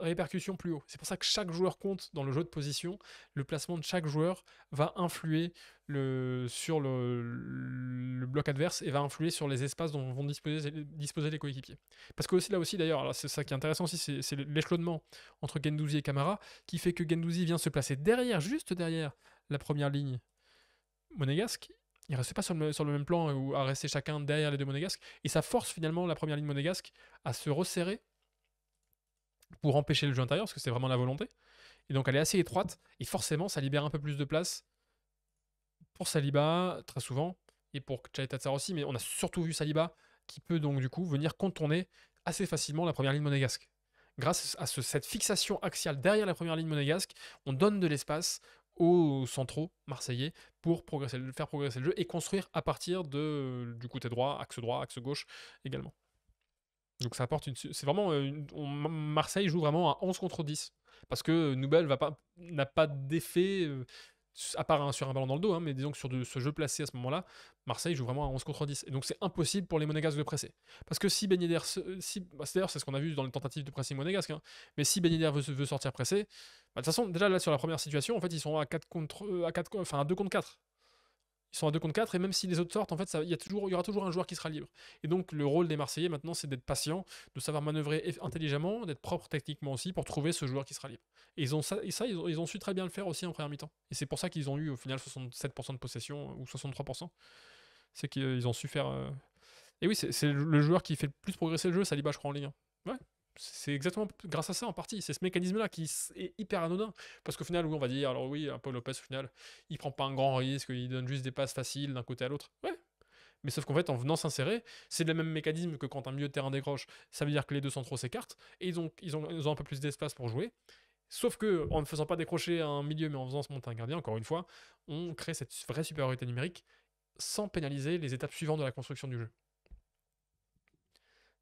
répercussions plus haut. C'est pour ça que chaque joueur compte dans le jeu de position. Le placement de chaque joueur va influer le, sur le, bloc adverse et va influer sur les espaces dont vont disposer, disposer les coéquipiers. Parce que aussi là aussi d'ailleurs, c'est ça qui est intéressant aussi, c'est l'échelonnement entre Gendouzi et Camara qui fait que Gendouzi vient se placer derrière, juste derrière la première ligne monégasque il ne restait pas sur le, même plan euh, ou à rester chacun derrière les deux monégasques. Et ça force finalement la première ligne monégasque à se resserrer pour empêcher le jeu intérieur, parce que c'est vraiment la volonté. Et donc elle est assez étroite, et forcément ça libère un peu plus de place pour Saliba, très souvent, et pour Tsar aussi, mais on a surtout vu Saliba qui peut donc du coup venir contourner assez facilement la première ligne monégasque. Grâce à cette fixation axiale derrière la première ligne monégasque, on donne de l'espace aux centraux marseillais pour progresser, faire progresser le jeu et construire à partir de, du côté droit, axe droit, axe gauche également. Donc ça apporte une. C'est vraiment. Euh, Marseille joue vraiment à 11 contre 10. Parce que Nouvelle n'a pas, pas d'effet euh, à part sur un ballon dans le dos, hein, mais disons que sur ce jeu placé à ce moment-là, Marseille joue vraiment à 11 contre 10. Et donc c'est impossible pour les monégasques de presser. Parce que si Ben euh, bah, d'ailleurs c'est ce qu'on a vu dans les tentatives de pressing monégasque, hein. mais si Ben veut, sortir pressé, bah, de toute façon, déjà là sur la première situation, en fait ils sont à 4 contre, euh, à 4, enfin à 2 contre 4. Ils sont à 2 contre 4 et même si les autres sortent, en fait, il y, a toujours, y aura toujours un joueur qui sera libre. Et donc le rôle des Marseillais maintenant, c'est d'être patient, de savoir manœuvrer intelligemment, d'être propre techniquement aussi pour trouver ce joueur qui sera libre. Et, ils ont ça, et ça, ils ont, su très bien le faire aussi en première mi-temps. Et c'est pour ça qu'ils ont eu au final 67% de possession euh, ou 63%. C'est qu'ils euh, ont su faire. Euh, et oui, c'est le joueur qui fait le plus progresser le jeu, Saliba, je crois, en ligne. Ouais, c'est exactement grâce à ça en partie. C'est ce mécanisme-là qui est hyper anodin. Parce qu'au final, oui, on va dire, alors oui, Paul Lopez, au final, il prend pas un grand risque, il donne juste des passes faciles d'un côté à l'autre. Ouais. Mais sauf qu'en fait, en venant s'insérer, c'est le même mécanisme que quand un milieu de terrain décroche. Ça veut dire que les deux centraux s'écartent et ils ont, ils, ont, ils ont un peu plus d'espace pour jouer. Sauf que en ne faisant pas décrocher un milieu, mais en faisant se monter un gardien, encore une fois, on crée cette vraie supériorité numérique sans pénaliser les étapes suivantes de la construction du jeu.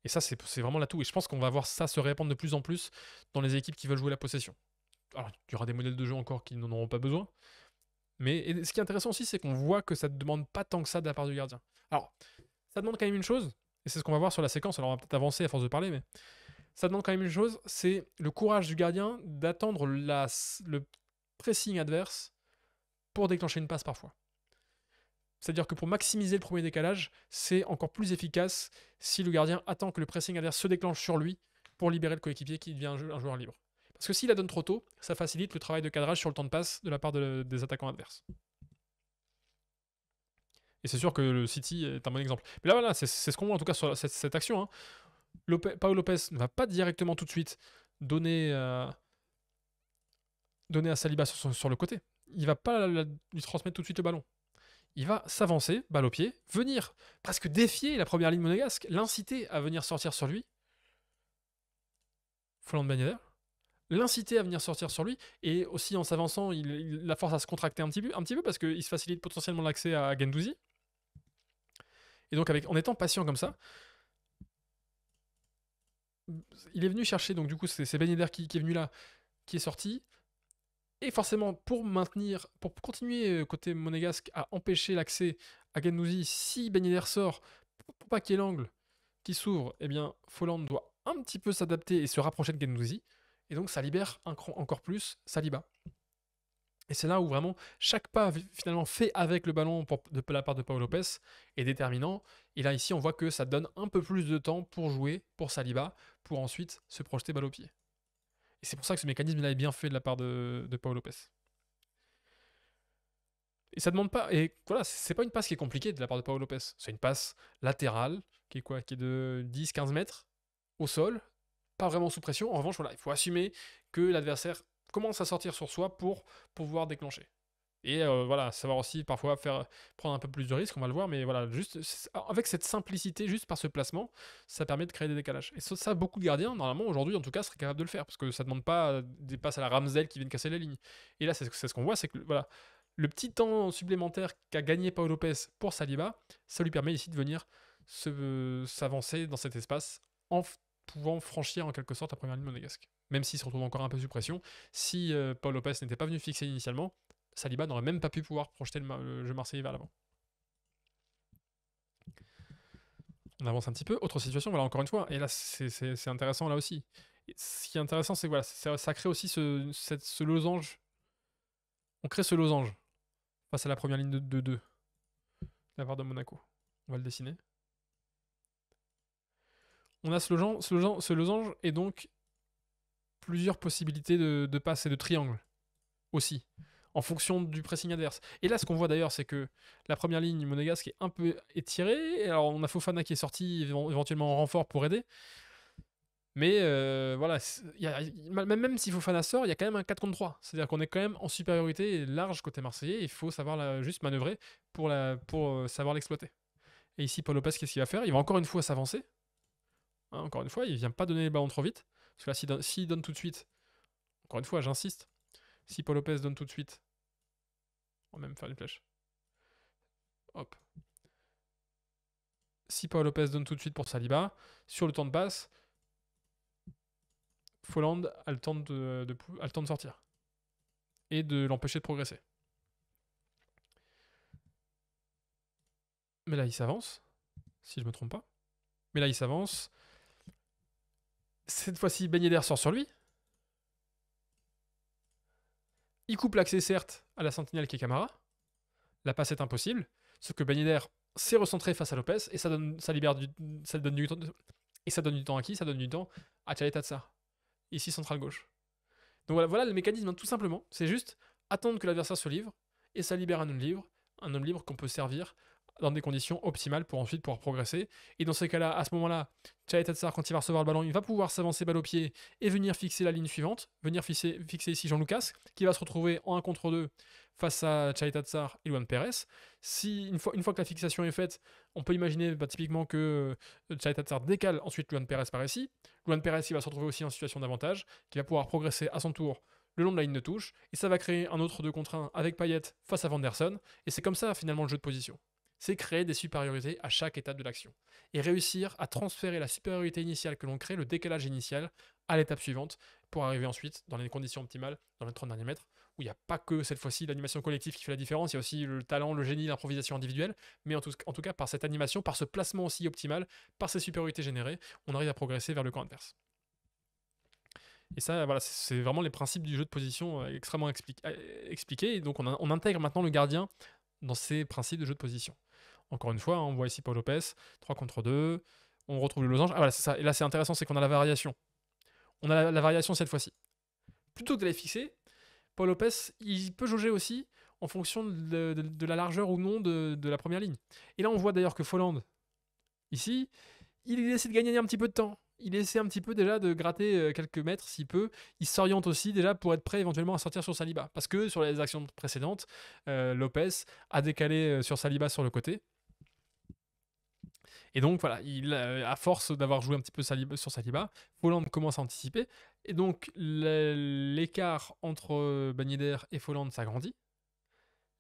Et ça, c'est vraiment l'atout. Et je pense qu'on va voir ça se répandre de plus en plus dans les équipes qui veulent jouer la possession. Alors, il y aura des modèles de jeu encore qui n'en auront pas besoin. Mais ce qui est intéressant aussi, c'est qu'on voit que ça ne demande pas tant que ça de la part du gardien. Alors, ça demande quand même une chose, et c'est ce qu'on va voir sur la séquence, alors on va peut-être avancer à force de parler, mais ça demande quand même une chose, c'est le courage du gardien d'attendre le pressing adverse pour déclencher une passe parfois. C'est-à-dire que pour maximiser le premier décalage, c'est encore plus efficace si le gardien attend que le pressing adverse se déclenche sur lui pour libérer le coéquipier qui devient un joueur libre. Parce que s'il la donne trop tôt, ça facilite le travail de cadrage sur le temps de passe de la part des attaquants adverses. Et c'est sûr que le City est un bon exemple. Mais là, voilà, c'est ce qu'on voit en tout cas sur cette, action. Hein. Lopez ne va pas directement tout de suite donner, euh, donner à Saliba sur, le côté. Il va pas lui transmettre tout de suite le ballon il va s'avancer, balle au pied, venir presque défier la première ligne monégasque, l'inciter à venir sortir sur lui. flandre de l'inciter à venir sortir sur lui et aussi en s'avançant il, la force à se contracter un petit peu, un petit peu parce qu'il se facilite potentiellement l'accès à Gendouzi et donc avec, en étant patient comme ça il est venu chercher donc du coup c'est Bagnéder qui, est venu là qui est sorti et forcément, pour maintenir, pour continuer euh, côté monégasque à empêcher l'accès à Gendouzi si Ben sort, pour pas qu'il y ait l'angle qui s'ouvre, eh bien, Folland doit un petit peu s'adapter et se rapprocher de Gendouzi. Et donc, ça libère encore plus Saliba. Et c'est là où vraiment chaque pas finalement fait avec le ballon de la part de Paolo Lopez est déterminant. Et là, ici, on voit que ça donne un peu plus de temps pour jouer, pour Saliba, pour ensuite se projeter balle au pied c'est pour ça que ce mécanisme là est bien fait de la part de, de Lopez. Et ça demande pas. Et voilà, c'est pas une passe qui est compliquée de la part de Paulo Lopez. C'est une passe latérale, qui est quoi Qui est de 10-15 mètres au sol, pas vraiment sous pression. En revanche, voilà, il faut assumer que l'adversaire commence à sortir sur soi pour pouvoir déclencher. Et euh, voilà, savoir aussi parfois faire prendre un peu plus de risques, on va le voir, mais voilà, juste avec cette simplicité, juste par ce placement, ça permet de créer des décalages. Et ça, beaucoup de gardiens, normalement, aujourd'hui en tout cas, seraient capables de le faire, parce que ça demande pas euh, des passes à la Ramsel qui viennent casser la ligne. Et là, c'est ce qu'on voit, c'est que voilà, le petit temps supplémentaire qu'a gagné Paolo Lopez pour Saliba, ça lui permet ici de venir s'avancer dans cet espace en pouvant franchir en quelque sorte la première ligne monégasque. Même s'il se retrouve encore un peu sous pression, si euh, Paul Lopez n'était pas venu fixer initialement, Saliba n'aurait même pas pu pouvoir projeter le, jeu marseillais vers l'avant. On avance un petit peu. Autre situation, voilà, encore une fois, et là, c'est intéressant là aussi. ce qui est intéressant, c'est que voilà, ça, crée aussi ce, losange. On crée ce losange face à la première ligne de 2-2 la part de Monaco. On va le dessiner. On a ce losange, ce losange, et donc plusieurs possibilités de, de passe et de triangle aussi en fonction du pressing adverse. Et là, ce qu'on voit d'ailleurs, c'est que la première ligne monégasque est un peu étirée. Alors, on a Fofana qui est sorti éventuellement en renfort pour aider. Mais euh, voilà, même si Fofana sort, il y a quand même un 4 contre 3. C'est-à-dire qu'on est quand même en supériorité large côté marseillais. Il faut savoir la, juste manœuvrer pour, la, pour euh, savoir l'exploiter. Et ici, Paul Lopez, qu'est-ce qu'il va faire Il va encore une fois s'avancer. Hein, encore une fois, il ne vient pas donner les ballons trop vite. Parce que là, s'il donne tout de suite, encore une fois, j'insiste, si Paul Lopez donne tout de suite, on va même faire une flèche. Hop. Si Paul Lopez donne tout de suite pour Saliba, sur le temps de passe, Folland a le temps de, le temps de sortir et de l'empêcher de progresser. Mais là, il s'avance, si je me trompe pas. Mais là, il s'avance. Cette fois-ci, Ben sort sur lui. Il coupe l'accès, certes, à la sentinelle qui est Camara. La passe est impossible. Ce que Ben s'est recentré face à Lopez et ça donne, ça libère du, ça donne du temps. Et ça donne du temps à qui Ça donne du temps à ça Ici, central gauche. Donc voilà, le mécanisme, hein, tout simplement. C'est juste attendre que l'adversaire se livre et ça libère un homme libre, un homme libre qu'on peut servir dans des conditions optimales pour ensuite pouvoir progresser. Et dans ces cas-là, à ce moment-là, Chaitatsar quand il va recevoir le ballon, il va pouvoir s'avancer balle au pied et venir fixer la ligne suivante, venir fixer, fixer ici Jean-Lucas, qui va se retrouver en 1 contre 2 face à Chaitatsar et Luan Pérez. Si, une, fois, que la fixation est faite, on peut imaginer bah, typiquement que euh, Chaitatsar décale ensuite Luan Pérez par ici. Luan Pérez, il va se retrouver aussi en situation d'avantage, qui va pouvoir progresser à son tour le long de la ligne de touche, et ça va créer un autre 2 contre 1 avec Payet face à Vanderson, et c'est comme ça finalement le jeu de position c'est créer des supériorités à chaque étape de l'action et réussir à transférer la supériorité initiale que l'on crée, le décalage initial, à l'étape suivante pour arriver ensuite dans les conditions optimales, dans le 30 derniers mètres, où il n'y a pas que cette fois-ci l'animation collective qui fait la différence, il y a aussi le talent, le génie, l'improvisation individuelle, mais en tout, cas par cette animation, par ce placement aussi optimal, par ces supériorités générées, on arrive à progresser vers le camp inverse. Et ça, voilà, c'est vraiment les principes du jeu de position euh, extrêmement euh, expliqués. donc, on, intègre maintenant le gardien dans ces principes de jeu de position. Encore une fois, hein, on voit ici Paul Lopez, 3 contre 2. On retrouve le losange. Ah voilà, c'est ça. Et là, c'est intéressant, c'est qu'on a la variation. On a la, variation cette fois-ci. Plutôt que de la fixer, Paul Lopez, il peut jauger aussi en fonction de, la largeur ou non de, la première ligne. Et là, on voit d'ailleurs que Folland, ici, il essaie de gagner un petit peu de temps. Il essaie un petit peu déjà de gratter euh, quelques mètres s'il peut. Il s'oriente aussi déjà pour être prêt éventuellement à sortir sur Saliba. Parce que sur les actions précédentes, euh, Lopez a décalé euh, sur Saliba sur le côté. Et donc voilà, il, euh, à force d'avoir joué un petit peu sur Saliba, Folland commence à anticiper. Et donc l'écart entre euh, Bagnéder et Folland s'agrandit.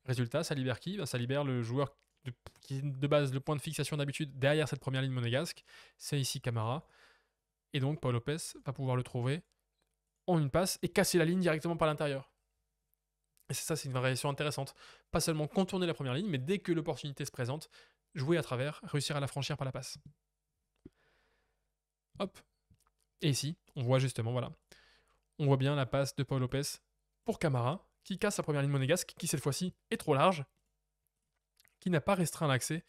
Résultat, ça libère qui ben, Ça libère le joueur qui de base le point de fixation d'habitude derrière cette première ligne monégasque. C'est ici Camara. Et donc Paul Lopez va pouvoir le trouver en une passe et casser la ligne directement par l'intérieur. Et ça, c'est une variation intéressante. Pas seulement contourner la première ligne, mais dès que l'opportunité se présente, jouer à travers, réussir à la franchir par la passe. Hop. Et ici, on voit justement, voilà, on voit bien la passe de Paul Lopez pour Camara, qui casse sa première ligne monégasque, qui cette fois-ci est trop large, qui n'a pas restreint l'accès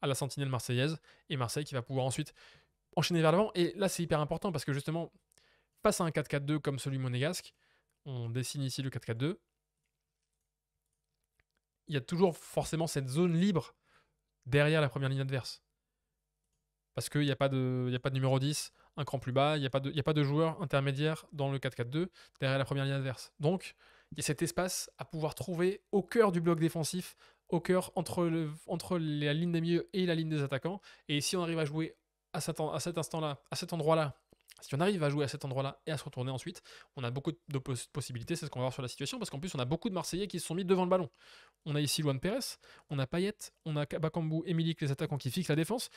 à la sentinelle marseillaise, et Marseille qui va pouvoir ensuite enchaîner vers l'avant. Et là, c'est hyper important parce que justement, passe à un 4-4-2 comme celui monégasque, on dessine ici le 4-4-2, il y a toujours forcément cette zone libre derrière la première ligne adverse. Parce qu'il n'y a, pas de, y a pas de numéro 10 un cran plus bas, il n'y a, pas de, a pas de joueur intermédiaire dans le 4-4-2 derrière la première ligne adverse. Donc, il y a cet espace à pouvoir trouver au cœur du bloc défensif, au cœur entre, le, entre la ligne des milieux et la ligne des attaquants. Et si on arrive à jouer à cet instant-là, à cet endroit-là, si on arrive à jouer à cet endroit-là et à se retourner ensuite, on a beaucoup de possibilités, c'est ce qu'on va voir sur la situation, parce qu'en plus on a beaucoup de Marseillais qui se sont mis devant le ballon. On a ici Luan Pérez, on a Payet, on a Bakambu et les attaquants qui fixent la défense.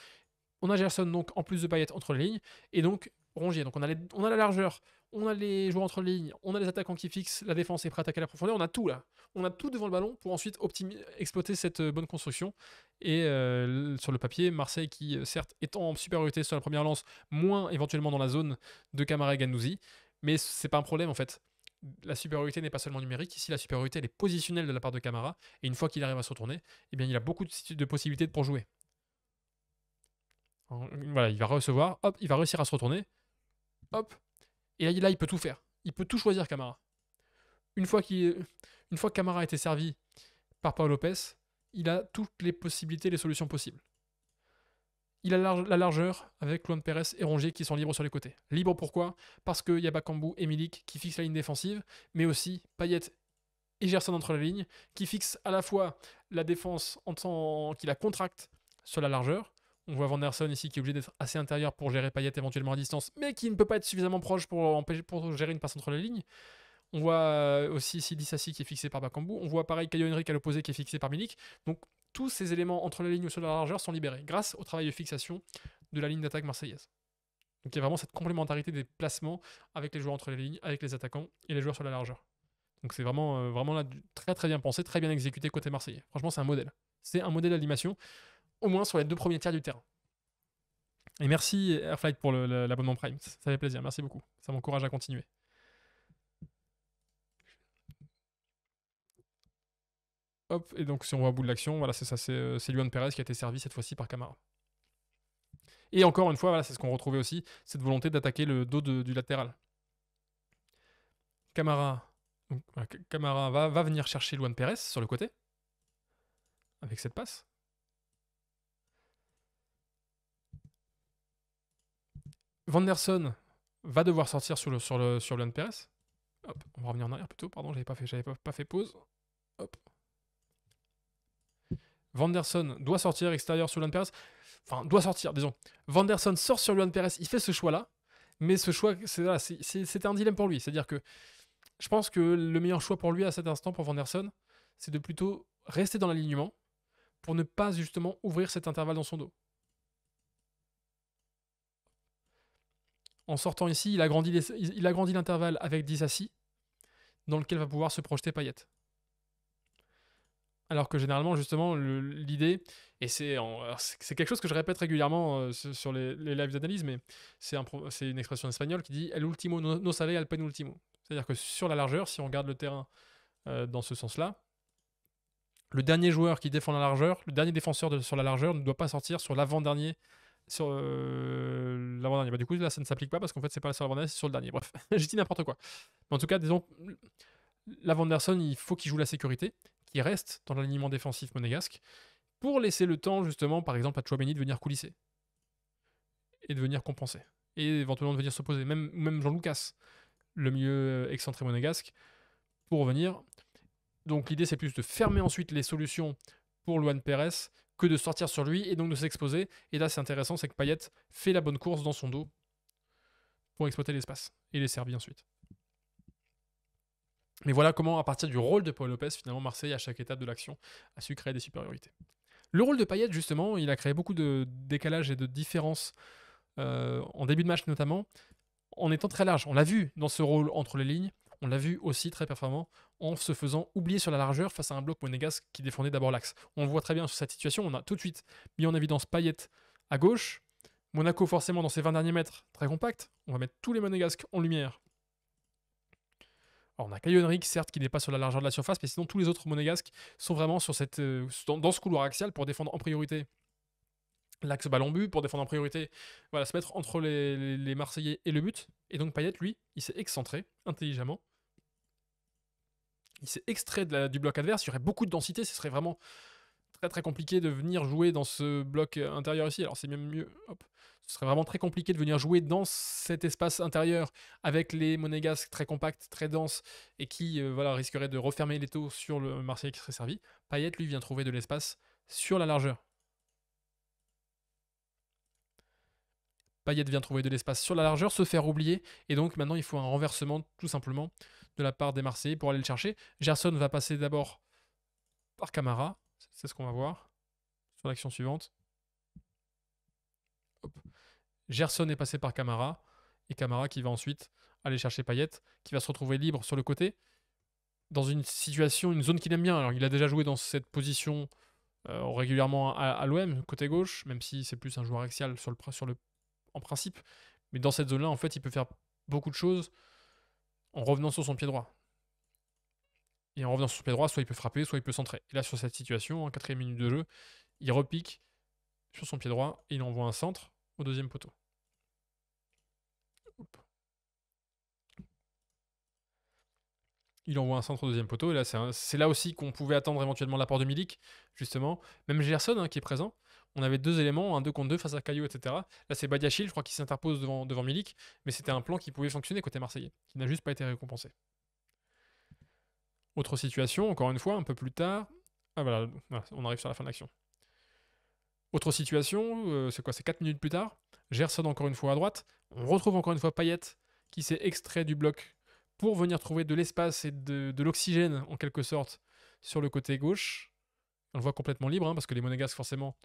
On a Gerson donc en plus de Payet entre les lignes, et donc rongier, Donc on a, la largeur, on a les joueurs entre lignes, on a les attaquants qui fixent, la défense est prête à attaquer à la profondeur, on a tout là. On a tout devant le ballon pour ensuite exploiter cette euh, bonne construction. Et euh, sur le papier, Marseille qui, euh, certes, est en supériorité sur la première lance, moins éventuellement dans la zone de Camara et Ganouzi. mais c'est pas un problème en fait. La supériorité n'est pas seulement numérique, ici la supériorité est positionnelle de la part de Camara, et une fois qu'il arrive à se retourner, eh bien, il a beaucoup de, de possibilités pour jouer. Voilà, il va recevoir, hop, il va réussir à se retourner, hop. Et là, il peut tout faire. Il peut tout choisir, Camara. Une fois, qu'il, une fois que Camara a été servi par Paul Lopez, il a toutes les possibilités, les solutions possibles. Il a la largeur avec Luan Perez et Rongier qui sont libres sur les côtés. Libre pourquoi Parce qu'il y a Bakambu et Milik qui fixent la ligne défensive, mais aussi Payet et Gerson entre la ligne, qui fixent à la fois la défense en, tant qu'il la contracte sur la largeur, on voit Van Vanderson ici qui est obligé d'être assez intérieur pour gérer Payet éventuellement à distance, mais qui ne peut pas être suffisamment proche pour, euh, pour gérer une passe entre les lignes. On voit euh, aussi ici Sassi qui est fixé par Bakambu. On voit pareil Caio Henrique à l'opposé qui est fixé par Milik. Donc tous ces éléments entre la ligne ou sur la largeur sont libérés grâce au travail de fixation de la ligne d'attaque marseillaise. Donc il y a vraiment cette complémentarité des placements avec les joueurs entre les lignes, avec les attaquants et les joueurs sur la largeur. Donc c'est vraiment, euh, vraiment très très bien pensé, très bien exécuté côté marseillais. Franchement, c'est un modèle. C'est un modèle d'animation au moins sur les deux premiers tiers du terrain. Et merci Airflight pour l'abonnement Prime, ça fait plaisir, merci beaucoup, ça m'encourage à continuer. Hop, et donc si on voit au bout de l'action, voilà, c'est ça, euh, c'est Luan Perez qui a été servi cette fois-ci par Camara. Et encore une fois, voilà, c'est ce qu'on retrouvait aussi, cette volonté d'attaquer le dos du latéral. Euh, Camara, va, va venir chercher Luan Perez sur le côté, avec cette passe. Vanderson va devoir sortir sur le sur le sur on va revenir en arrière plutôt, pardon, j'avais pas fait j'avais pas, pas, fait pause. Vanderson doit sortir extérieur sur Leon Perez. Enfin, doit sortir, disons. Vanderson sort sur Leon Perez, il fait ce choix-là, mais ce choix, c'est un dilemme pour lui. C'est-à-dire que je pense que le meilleur choix pour lui à cet instant, pour Vanderson, c'est de plutôt rester dans l'alignement pour ne pas justement ouvrir cet intervalle dans son dos. En sortant ici, il agrandit, l'intervalle avec 10 assis, dans lequel va pouvoir se projeter Payet. Alors que généralement, justement, l'idée, et c'est quelque chose que je répète régulièrement euh, sur les, lives d'analyse, mais c'est une expression espagnole qui dit El último no, no sale al penultimo. C'est-à-dire que sur la largeur, si on regarde le terrain euh, dans ce sens-là, le dernier joueur qui défend la largeur, le dernier défenseur sur la largeur ne doit pas sortir sur l'avant-dernier sur euh, l'avant-dernier. Bah, du coup, là, ça ne s'applique pas parce qu'en fait, c'est pas sur l'avant-dernier, c'est sur le dernier. Bref, j'ai dit n'importe quoi. Mais en tout cas, disons, La Vanderson il faut qu'il joue la sécurité, qu'il reste dans l'alignement défensif monégasque pour laisser le temps, justement, par exemple, à Chouameni de venir coulisser et de venir compenser et éventuellement de venir s'opposer. Même, même Jean-Lucas, le milieu euh, excentré monégasque, pour revenir. Donc, l'idée, c'est plus de fermer ensuite les solutions pour Luan Pérez que de sortir sur lui et donc de s'exposer. Et là, c'est intéressant, c'est que Payet fait la bonne course dans son dos pour exploiter l'espace et les servir ensuite. Mais voilà comment, à partir du rôle de Paul Lopez, finalement, Marseille, à chaque étape de l'action, a su créer des supériorités. Le rôle de Payet, justement, il a créé beaucoup de décalages et de différences, euh, en début de match notamment, en étant très large. On l'a vu dans ce rôle entre les lignes, on l'a vu aussi très performant en se faisant oublier sur la largeur face à un bloc monégasque qui défendait d'abord l'axe. On voit très bien sur cette situation, on a tout de suite mis en évidence Payet à gauche. Monaco, forcément, dans ses 20 derniers mètres, très compact. On va mettre tous les monégasques en lumière. Alors, on a Caio certes, qui n'est pas sur la largeur de la surface, mais sinon tous les autres monégasques sont vraiment sur euh, dans, ce couloir axial pour défendre en priorité l'axe ballon but, pour défendre en priorité, voilà, se mettre entre les, les Marseillais et le but. Et donc Payet, lui, il s'est excentré intelligemment il s'est extrait du bloc adverse, il y aurait beaucoup de densité, ce serait vraiment très très compliqué de venir jouer dans ce bloc euh, intérieur ici. Alors c'est même mieux, hop. ce serait vraiment très compliqué de venir jouer dans cet espace intérieur avec les monégasques très compacts, très denses et qui euh, voilà, risqueraient de refermer les taux sur le marché qui serait servi. Payet lui vient trouver de l'espace sur la largeur. Payette vient trouver de l'espace sur la largeur, se faire oublier, et donc maintenant il faut un renversement tout simplement de la part des Marseillais pour aller le chercher. Gerson va passer d'abord par Camara, c'est ce qu'on va voir sur l'action suivante. Gerson est passé par Camara, et Camara qui va ensuite aller chercher Payette, qui va se retrouver libre sur le côté, dans une situation, une zone qu'il aime bien. Alors il a déjà joué dans cette position euh, régulièrement à, l'OM, côté gauche, même si c'est plus un joueur axial sur le, sur le en principe. Mais dans cette zone-là, en fait, il peut faire beaucoup de choses en revenant sur son pied droit. Et en revenant sur son pied droit, soit il peut frapper, soit il peut centrer. Et là, sur cette situation, en quatrième minute de jeu, il repique sur son pied droit et il envoie un centre au deuxième poteau. Il envoie un centre au deuxième poteau. Et là, c'est là aussi qu'on pouvait attendre éventuellement l'apport de Milik, justement. Même Gerson, hein, qui est présent, on avait deux éléments, un 2 contre 2 face à Caillou, etc. Là, c'est Badiachil, je crois, qui s'interpose devant, Milik, mais c'était un plan qui pouvait fonctionner côté marseillais, qui n'a juste pas été récompensé. Autre situation, encore une fois, un peu plus tard. Ah voilà, on arrive sur la fin de l'action. Autre situation, euh, c'est quoi C'est 4 minutes plus tard. Gerson encore une fois à droite. On retrouve encore une fois Payet qui s'est extrait du bloc pour venir trouver de l'espace et de, l'oxygène en quelque sorte sur le côté gauche. On le voit complètement libre hein, parce que les monégasques forcément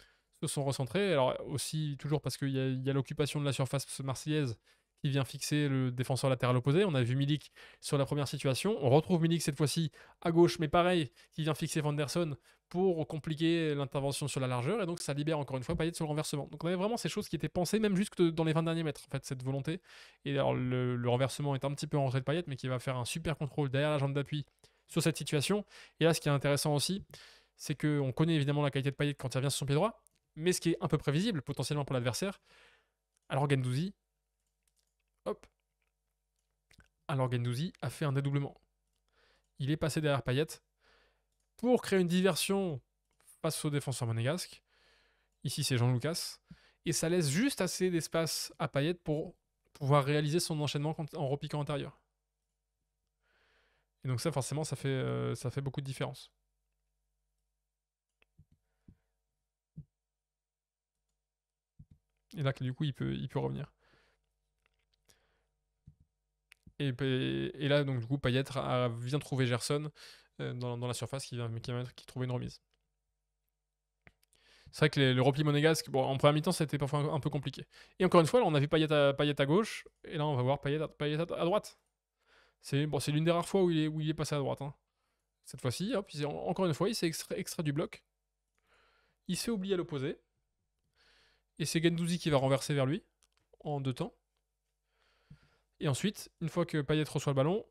se sont recentrés. Alors aussi, toujours parce qu'il y a, l'occupation de la surface marseillaise qui vient fixer le défenseur latéral opposé. On a vu Milik sur la première situation. On retrouve Milik cette fois-ci à gauche, mais pareil, qui vient fixer Vanderson pour compliquer l'intervention sur la largeur. Et donc ça libère encore une fois Payet sur le renversement. Donc on avait vraiment ces choses qui étaient pensées, même jusque dans les 20 derniers mètres, en fait, cette volonté. Et alors le, renversement est un petit peu en retrait de Payet, mais qui va faire un super contrôle derrière la jambe d'appui sur cette situation. Et là, ce qui est intéressant aussi, c'est qu'on connaît évidemment la qualité de Payet quand il revient sur son pied droit mais ce qui est un peu prévisible potentiellement pour l'adversaire. Alors Gendouzi hop, alors a fait un dédoublement. Il est passé derrière Payet pour créer une diversion face au défenseur monégasque. Ici, c'est Jean Lucas. Et ça laisse juste assez d'espace à Payet pour pouvoir réaliser son enchaînement en repiquant intérieur. Et donc ça, forcément, ça fait, euh, ça fait beaucoup de différence. Et là, du coup, il peut, revenir. Et, là, donc, du coup, Payet vient trouver Gerson euh, dans, la surface qui vient, qui, une remise. C'est vrai que le repli monégasque, bon, en première mi-temps, c'était parfois un, peu compliqué. Et encore une fois, là, on avait Payet à, Payet à gauche, et là, on va voir Payet à, droite. C'est bon, l'une des rares fois où il est, passé à droite. Hein. Cette fois-ci, encore une fois, il s'est extrait du bloc. Il s'est oublié à l'opposé. Et c'est Gendouzi qui va renverser vers lui en deux temps. Et ensuite, une fois que Payet reçoit le ballon,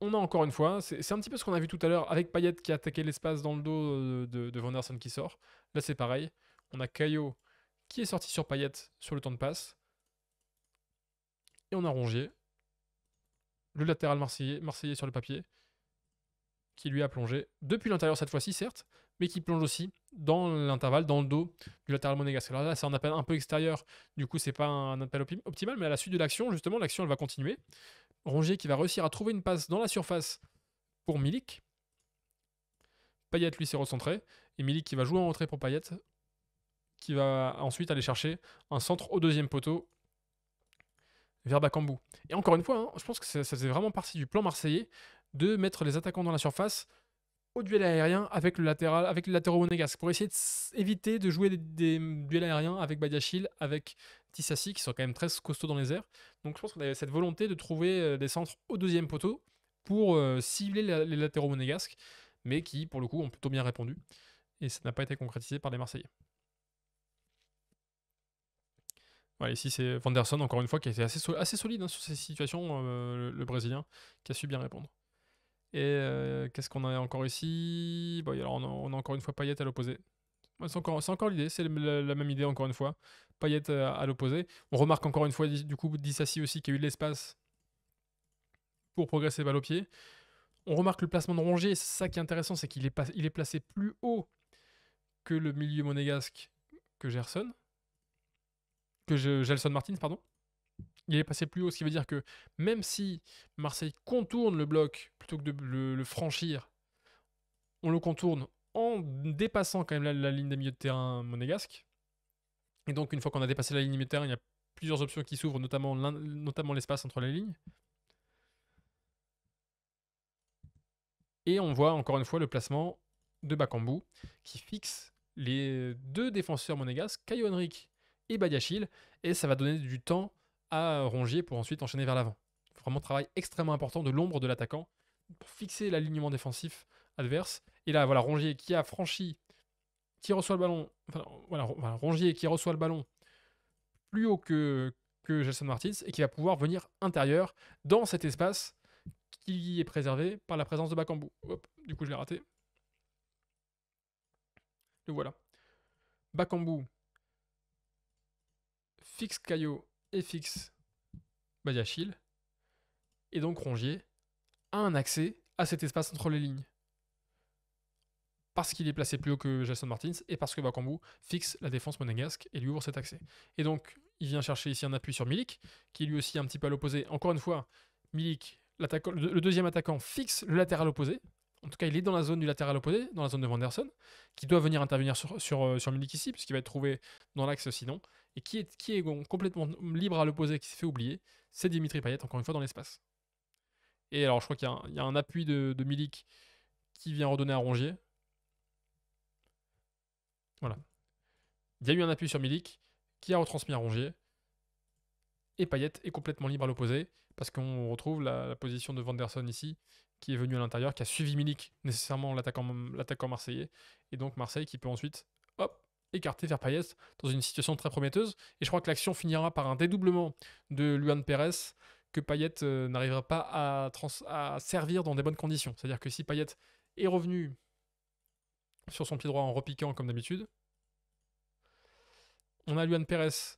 on a encore une fois, c'est un petit peu ce qu'on a vu tout à l'heure avec Payet qui a attaqué l'espace dans le dos euh, de, de Vanderson qui sort. Là, c'est pareil. On a Caillot qui est sorti sur Payet sur le temps de passe. Et on a Rongier, le latéral marseillais sur le papier, qui lui a plongé depuis l'intérieur cette fois-ci, certes, mais qui plonge aussi dans l'intervalle, dans le dos du latéral monégasque. Alors là, c'est un appel un peu extérieur, du coup, c'est pas un appel optimal, mais à la suite de l'action, justement, l'action, va continuer. Rongier qui va réussir à trouver une passe dans la surface pour Milik. Payet, lui, s'est recentré, et Milik qui va jouer en retrait pour Payet, qui va ensuite aller chercher un centre au deuxième poteau vers Bakambu. Et encore une fois, hein, je pense que ça, ça faisait vraiment partie du plan marseillais de mettre les attaquants dans la surface au duel aérien avec le latéral, avec le latéral monégasque pour essayer d'éviter de, jouer des, duels aériens avec Badiachil, avec Tissassi qui sont quand même très costauds dans les airs. Donc je pense qu'on avait cette volonté de trouver euh, des centres au deuxième poteau pour euh, cibler les latéraux monégasques, mais qui pour le coup ont plutôt bien répondu et ça n'a pas été concrétisé par les Marseillais. Voilà, ici c'est Vanderson encore une fois qui a été assez, solide hein, sur ces situations, euh, le Brésilien, qui a su bien répondre. Et euh, qu'est-ce qu'on a encore ici alors on, a, encore une fois Payet à l'opposé. C'est encore, encore l'idée, c'est la, même idée encore une fois. Payet euh, à, l'opposé. On remarque encore une fois du coup Dissassi aussi qui a eu de l'espace pour progresser balle au pied. On remarque le placement de Rongier, c'est ça qui est intéressant, c'est qu'il est, placé plus haut que le milieu monégasque que Gerson, que Gelson Martins, pardon il est passé plus haut, ce qui veut dire que même si Marseille contourne le bloc plutôt que de le, franchir, on le contourne en dépassant quand même la, ligne des milieux de terrain monégasque. Et donc, une fois qu'on a dépassé la ligne des milieux de terrain, il y a plusieurs options qui s'ouvrent, notamment, notamment l'espace entre les lignes. Et on voit encore une fois le placement de Bakambu qui fixe les deux défenseurs monégasques, Caio Henrique et Badiachil, et ça va donner du temps à Rongier pour ensuite enchaîner vers l'avant. Vraiment travail extrêmement important de l'ombre de l'attaquant pour fixer l'alignement défensif adverse. Et là, voilà, Rongier qui a franchi, qui reçoit le ballon, voilà, Rongier qui reçoit le ballon plus haut que, que Gelson Martins et qui va pouvoir venir intérieur dans cet espace qui est préservé par la présence de Bakambu. Hop, du coup, je l'ai raté. Le voilà. Bakambu fixe Caillot fixe Badiachil et donc Rongier a un accès à cet espace entre les lignes. Parce qu'il est placé plus haut que Jason Martins et parce que Bakambu fixe la défense monégasque et lui ouvre cet accès. Et donc, il vient chercher ici un appui sur Milik, qui lui aussi un petit peu à l'opposé. Encore une fois, Milik, le deuxième attaquant, fixe le latéral opposé. En tout cas, il est dans la zone du latéral opposé, dans la zone de Vanderson, qui doit venir intervenir sur, sur euh, Milik ici, puisqu'il va être trouvé dans l'axe sinon et qui est, qui est complètement libre à l'opposé, qui s'est fait oublier, c'est Dimitri Payet, encore une fois, dans l'espace. Et alors, je crois qu'il y, a un appui de, Milik qui vient redonner à Rongier. Voilà. Il y a eu un appui sur Milik qui a retransmis à Rongier. Et Payet est complètement libre à l'opposé, parce qu'on retrouve la, position de Vanderson ici, qui est venu à l'intérieur, qui a suivi Milik, nécessairement l'attaquant marseillais. Et donc Marseille qui peut ensuite, hop, écarté vers Payet dans une situation très prometteuse. Et je crois que l'action finira par un dédoublement de Luan Pérez que Payet euh, n'arrivera pas à, à, servir dans des bonnes conditions. C'est-à-dire que si Payet est revenu sur son pied droit en repiquant comme d'habitude, on a Luan Pérez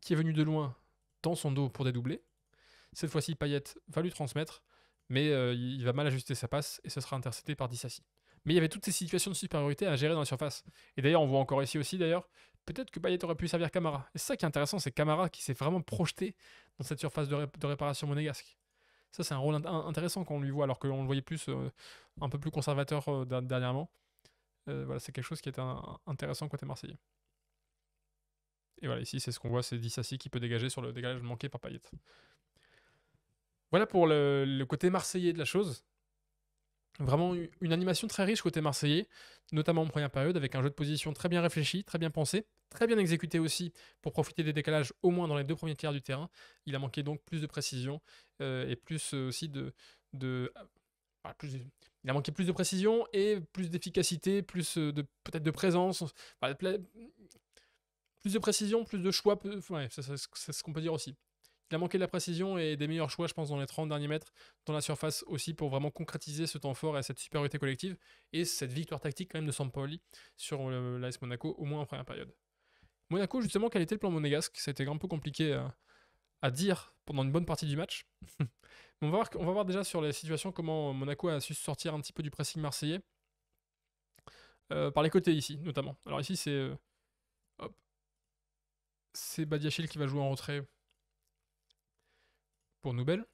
qui est venu de loin dans son dos pour dédoubler. Cette fois-ci, Payet va lui transmettre, mais euh, il va mal ajuster sa passe et ce sera intercepté par Dissassi. Mais il y avait toutes ces situations de supériorité à gérer dans la surface. Et d'ailleurs, on voit encore ici aussi, d'ailleurs, peut-être que Payet aurait pu servir Camara. Et c'est ça qui est intéressant, c'est Camara qui s'est vraiment projeté dans cette surface de, réparation monégasque. Ça, c'est un rôle intéressant qu'on lui voit, alors qu'on le voyait plus, euh, un peu plus conservateur euh, dernièrement. Euh, voilà, c'est quelque chose qui est intéressant côté marseillais. Et voilà, ici, c'est ce qu'on voit, c'est Dissassi qui peut dégager sur le dégagement manqué par Payet. Voilà pour le, côté marseillais de la chose. Vraiment une animation très riche côté marseillais, notamment en première période, avec un jeu de position très bien réfléchi, très bien pensé, très bien exécuté aussi pour profiter des décalages au moins dans les deux premiers tiers du terrain. Il a manqué donc plus de précision euh, et plus euh, aussi de... Ah, plus, il a manqué plus de précision et plus d'efficacité, plus euh, de peut-être de présence. plus de précision, plus de choix, c'est ce qu'on peut dire aussi. Il a manqué de la précision et des meilleurs choix, je pense, dans les 30 derniers mètres, dans la surface aussi, pour vraiment concrétiser ce temps fort et cette supériorité collective et cette victoire tactique quand même de Sampaoli sur l'AS Monaco, au moins en première période. Monaco, justement, quel était le plan monégasque Ça a été un peu compliqué à, dire pendant une bonne partie du match. on va, voir, déjà sur la situation comment Monaco a su sortir un petit peu du pressing marseillais. Euh, par les côtés ici, notamment. Alors ici, c'est... Euh, c'est Badiachil qui va jouer en retrait pour Noubel.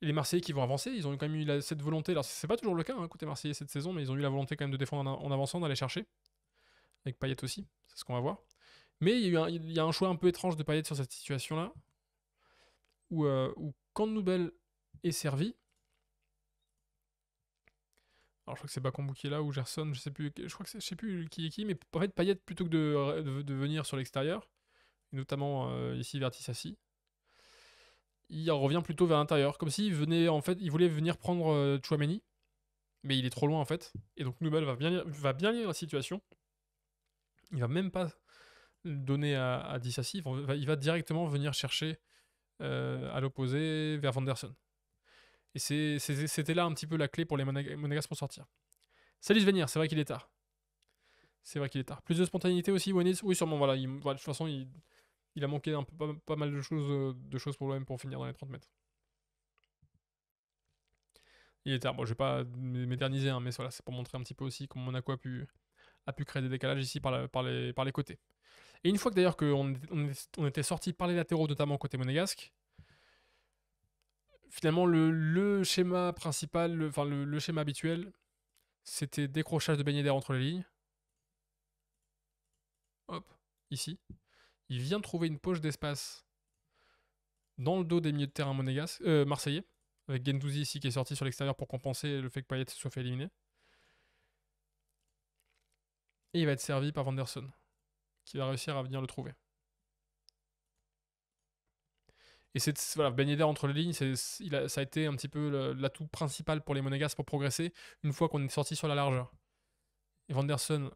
Les Marseillais qui vont avancer, ils ont quand même eu cette volonté. Alors, c'est pas toujours le cas, hein, côté Marseillais cette saison, mais ils ont eu la volonté quand même de défendre en, avançant, d'aller chercher. Avec Payet aussi, c'est ce qu'on va voir. Mais il y, a un, choix un peu étrange de Payet sur cette situation-là, où, euh, quand nouvelle est servi, alors je crois que c'est Bakambu qui est là ou Gerson, je sais plus, je crois que je sais plus qui est qui, mais en fait Payet plutôt que de, venir sur l'extérieur, notamment euh, ici Vertis assis, il revient plutôt vers l'intérieur. Comme s'il venait, en fait, il voulait venir prendre euh, Chouameni, mais il est trop loin, en fait. Et donc, Nubel va bien, lire, va bien la situation. Il va même pas donner à, à Dissassi. Il va, directement venir chercher euh, à l'opposé vers Vanderson. Et c'était là un petit peu la clé pour les Monagas pour sortir. Salut venir, c'est vrai qu'il est tard. C'est vrai qu'il est tard. Plus de spontanéité aussi, Wenis. Oui, sûrement, voilà. voilà de toute façon, il, il a manqué pas, mal de choses, pour euh, choses pour pour finir dans les 30 mètres. Il est bon, je vais pas m'éterniser, hein, mais c'est pour montrer un petit peu aussi comment Monaco a pu, a pu créer des décalages ici par, les, côtés. Et une fois que d'ailleurs qu'on était sorti par les latéraux, notamment côté monégasque, finalement le, schéma principal, le, schéma habituel, c'était décrochage de beignet d'air entre les lignes. Hop, ici il vient trouver une poche d'espace dans le dos des milieux de terrain monégas, euh, marseillais, avec Gendouzi ici qui est sorti sur l'extérieur pour compenser le fait que Payet se soit fait éliminer. Et il va être servi par Vanderson, qui va réussir à venir le trouver. Et c'est voilà, Ben entre les lignes, ça a été un petit peu l'atout principal pour les Monégas pour progresser une fois qu'on est sorti sur la largeur. Et Vanderson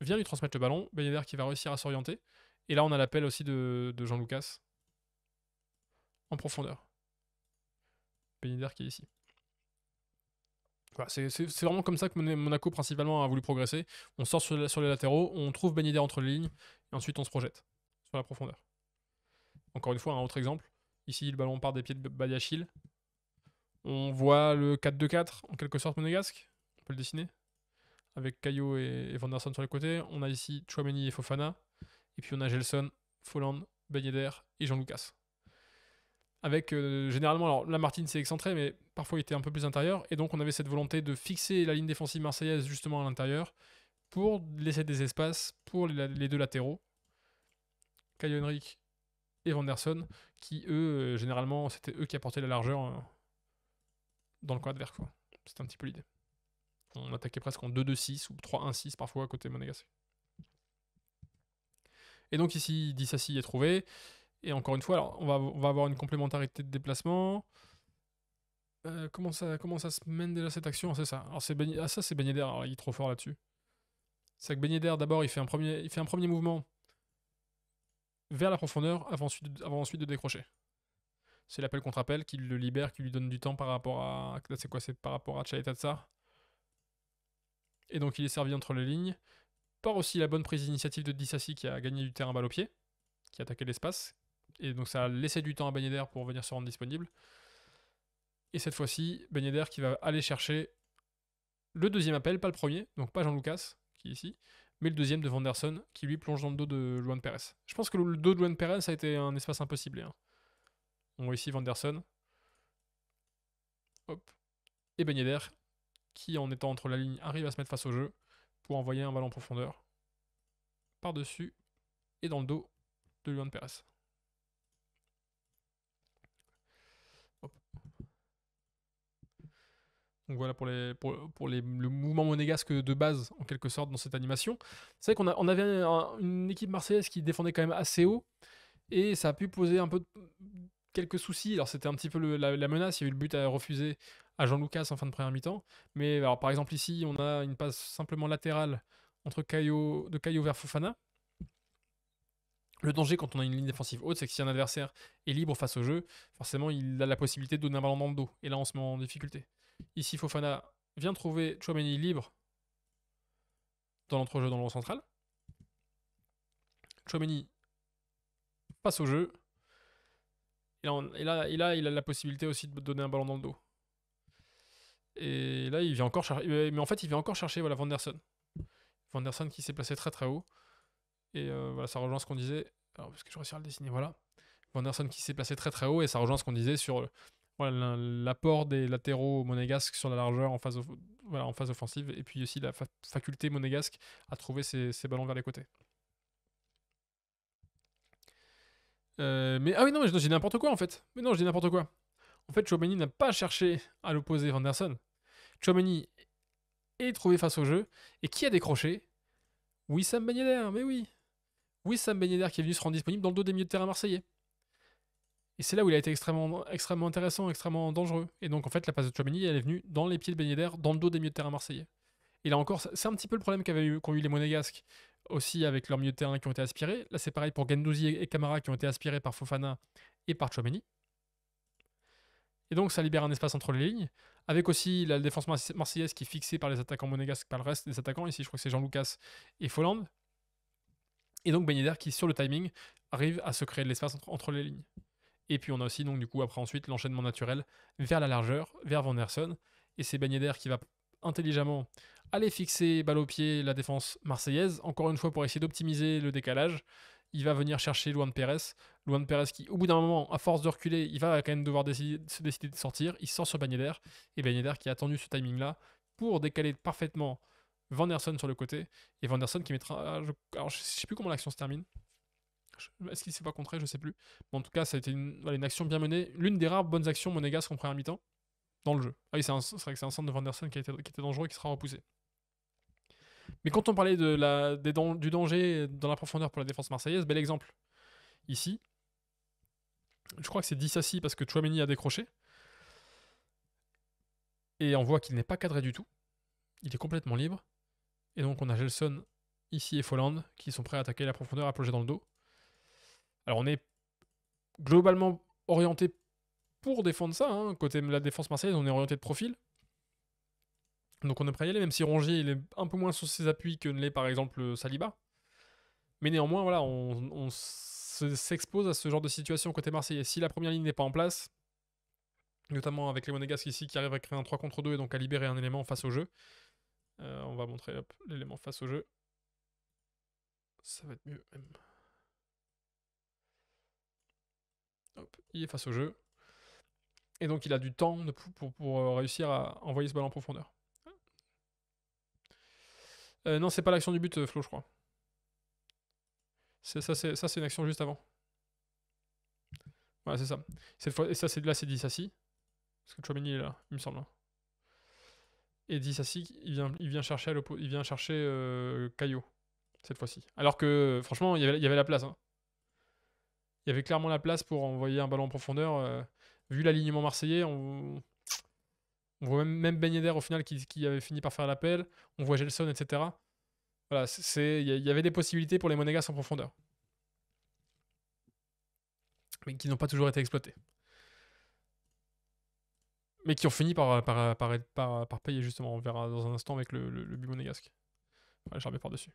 vient lui transmettre le ballon, Ben qui va réussir à s'orienter. Et là, on a l'appel aussi de, Jean-Lucas en profondeur. Benider qui est ici. c'est vraiment comme ça que Monaco principalement a voulu progresser. On sort sur, les latéraux, on trouve Benider entre les lignes, et ensuite on se projette sur la profondeur. Encore une fois, un autre exemple. Ici, le ballon part des pieds de Badiachil. On voit le 4-2-4, en quelque sorte monégasque. On peut le dessiner. Avec Caillot et, Vanderson sur les côtés. On a ici Chouameni et Fofana. Et puis on a Gelson, Folland, Ben et Jean Lucas. Avec euh, généralement, alors Lamartine martine s'est excentré, mais parfois il était un peu plus intérieur. Et donc on avait cette volonté de fixer la ligne défensive marseillaise justement à l'intérieur pour laisser des espaces pour les, deux latéraux, Kai Henrik et Vanderson, qui eux, euh, généralement, c'était eux qui apportaient la largeur euh, dans le coin vert. C'était un petit peu l'idée. On attaquait presque en 2-2-6 ou 3-1-6 parfois à côté monégasque. Et donc ici, il dit s'il est trouvé. Et encore une fois, alors, on, va, avoir une complémentarité de déplacement. Euh, comment, ça, comment ça se mène déjà cette action ah, C'est ça. ah, ça, c'est ben Alors, il est trop fort là-dessus. C'est que d'abord, il, fait un premier... il fait un premier mouvement vers la profondeur avant ensuite, de... avant ensuite de décrocher. C'est l'appel contre appel qui le libère, qui lui donne du temps par rapport à. C'est quoi C'est par rapport à ça Et donc, il est servi entre les lignes part aussi la bonne prise d'initiative de Dissassi qui a gagné du terrain balle au pied, qui a attaqué l'espace. Et donc ça a laissé du temps à Benyeder pour venir se rendre disponible. Et cette fois-ci, Benyeder qui va aller chercher le deuxième appel, pas le premier, donc pas Jean-Lucas, qui est ici, mais le deuxième de Vanderson, qui lui plonge dans le dos de Juan Pérez. Je pense que le dos de Juan Pérez a été un espace impossible. Hein. On voit ici Vanderson. Hop. Et Benyeder, qui en étant entre la ligne arrive à se mettre face au jeu pour envoyer un ballon en profondeur par-dessus et dans le dos de Luan Perez. Donc voilà pour, les, pour, les, le mouvement monégasque de base, en quelque sorte, dans cette animation. C'est vrai qu'on on avait une équipe marseillaise qui défendait quand même assez haut, et ça a pu poser un peu quelques soucis. Alors c'était un petit peu la, la, menace, il y a eu le but à refuser à Jean Lucas en fin de première mi-temps. Mais par exemple, ici, on a une passe simplement latérale entre de Caillot vers Fofana. Le danger quand on a une ligne défensive haute, c'est que si un adversaire est libre face au jeu, forcément il a la possibilité de donner un ballon dans le dos. Et là, on se met en difficulté. Ici, Fofana vient trouver Chouameni libre dans l'entrejeu dans le rond central. Chouameni passe au jeu. et là, il a la possibilité aussi de donner un ballon dans le dos. Et là, il vient encore chercher. Euh, mais en fait, il vient encore chercher voilà, Vanderson. Vanderson qui s'est placé très très haut. Et euh, voilà, ça rejoint ce qu'on disait. Alors, parce que je réussis à le dessiner, voilà. Vanderson qui s'est placé très très haut. Et ça rejoint ce qu'on disait sur l'apport des latéraux monégasques sur la largeur en phase, voilà, en phase offensive. Et puis aussi la faculté monégasque à trouver ses, ballons vers les côtés. Euh, mais ah oui, non, j'ai n'importe quoi en fait. Mais non, je dis n'importe quoi. En fait, Chouameni n'a pas cherché à l'opposer Vanderson Chouameni est trouvé face au jeu. Et qui a décroché Wissam Sam ben mais oui oui, Sam ben Yedder qui est venu se rendre disponible dans le dos des milieux de terrain marseillais. Et c'est là où il a été extrêmement, extrêmement intéressant, extrêmement dangereux. Et donc en fait, la passe de Chouameni, elle est venue dans les pieds de Ben dans le dos des milieux de terrain marseillais. Et là encore, c'est un petit peu le problème eu, qu'ont eu les monégasques aussi avec leurs milieux de terrain qui ont été aspirés. Là, c'est pareil pour Gendouzi et Camara qui ont été aspirés par Fofana et par Chouameni. Et donc, ça libère un espace entre les lignes. Avec aussi la défense marseillaise qui est fixée par les attaquants monégasques, par le reste des attaquants. Ici, je crois que c'est Jean-Lucas et Folland. Et donc Ben qui, sur le timing, arrive à se créer de l'espace entre, les lignes. Et puis on a aussi, donc du coup, après ensuite, l'enchaînement naturel vers la largeur, vers Van Nerson. Et c'est Ben qui va intelligemment aller fixer balle au pied la défense marseillaise, encore une fois pour essayer d'optimiser le décalage il va venir chercher Luan Pérez. Luan Pérez qui, au bout d'un moment, à force de reculer, il va quand même devoir se décider de sortir. Il sort sur Bagnéder. Et Bagnéder qui a attendu ce timing-là pour décaler parfaitement Vanderson sur le côté. Et Vanderson qui mettra. Ah, je, alors, je sais plus comment l'action se termine. Est-ce qu'il s'est pas contré Je ne sais plus. Mais en tout cas, ça a été une, action bien menée. L'une des rares bonnes actions monégasques en première mi-temps dans le jeu. Ah oui, c'est vrai que c'est un centre de Van qui, qui était dangereux et qui sera repoussé. Mais quand on parlait de la, du danger dans la profondeur pour la défense marseillaise, bel exemple. Ici, je crois que c'est 10 6 parce que Chouameni a décroché. Et on voit qu'il n'est pas cadré du tout. Il est complètement libre. Et donc on a Gelson ici et Folland qui sont prêts à attaquer la profondeur à plonger dans le dos. Alors on est globalement orienté pour défendre ça. Hein. Côté la défense marseillaise, on est orienté de profil. Donc on prêt à y aller, même si Rongier est un peu moins sur ses appuis que ne l'est par exemple euh, Saliba. Mais néanmoins, voilà, on, s'expose à ce genre de situation côté Marseillais. Si la première ligne n'est pas en place, notamment avec les Monégasques ici qui arrivent à créer un 3 contre 2 et donc à libérer un élément face au jeu. Euh, on va montrer l'élément face au jeu. Ça va être mieux il est face au jeu. Et donc il a du temps pour euh, réussir à envoyer ce ballon en profondeur. Euh, non, c'est pas l'action du but, euh, Flo, je crois. Ça, c'est une action juste avant. Voilà, c'est ça. Cette fois, et ça, c'est là, c'est Dissassi. Parce que Chouameni est là, il me semble. Hein. Et Dissassi, il vient, il vient chercher, à il vient chercher euh, Caillot, cette fois-ci. Alors que, franchement, il y avait, la place. Hein. Il y avait clairement la place pour envoyer un ballon en profondeur. vu l'alignement marseillais, on... On voit même, même ben au final qui, avait fini par faire l'appel. On voit Gelson, etc. Voilà, il y, avait des possibilités pour les Monégas en profondeur. Mais qui n'ont pas toujours été exploitées. Mais qui ont fini par, par, payer, justement. On verra dans un instant avec le, but monégasque. Enfin, vais par-dessus.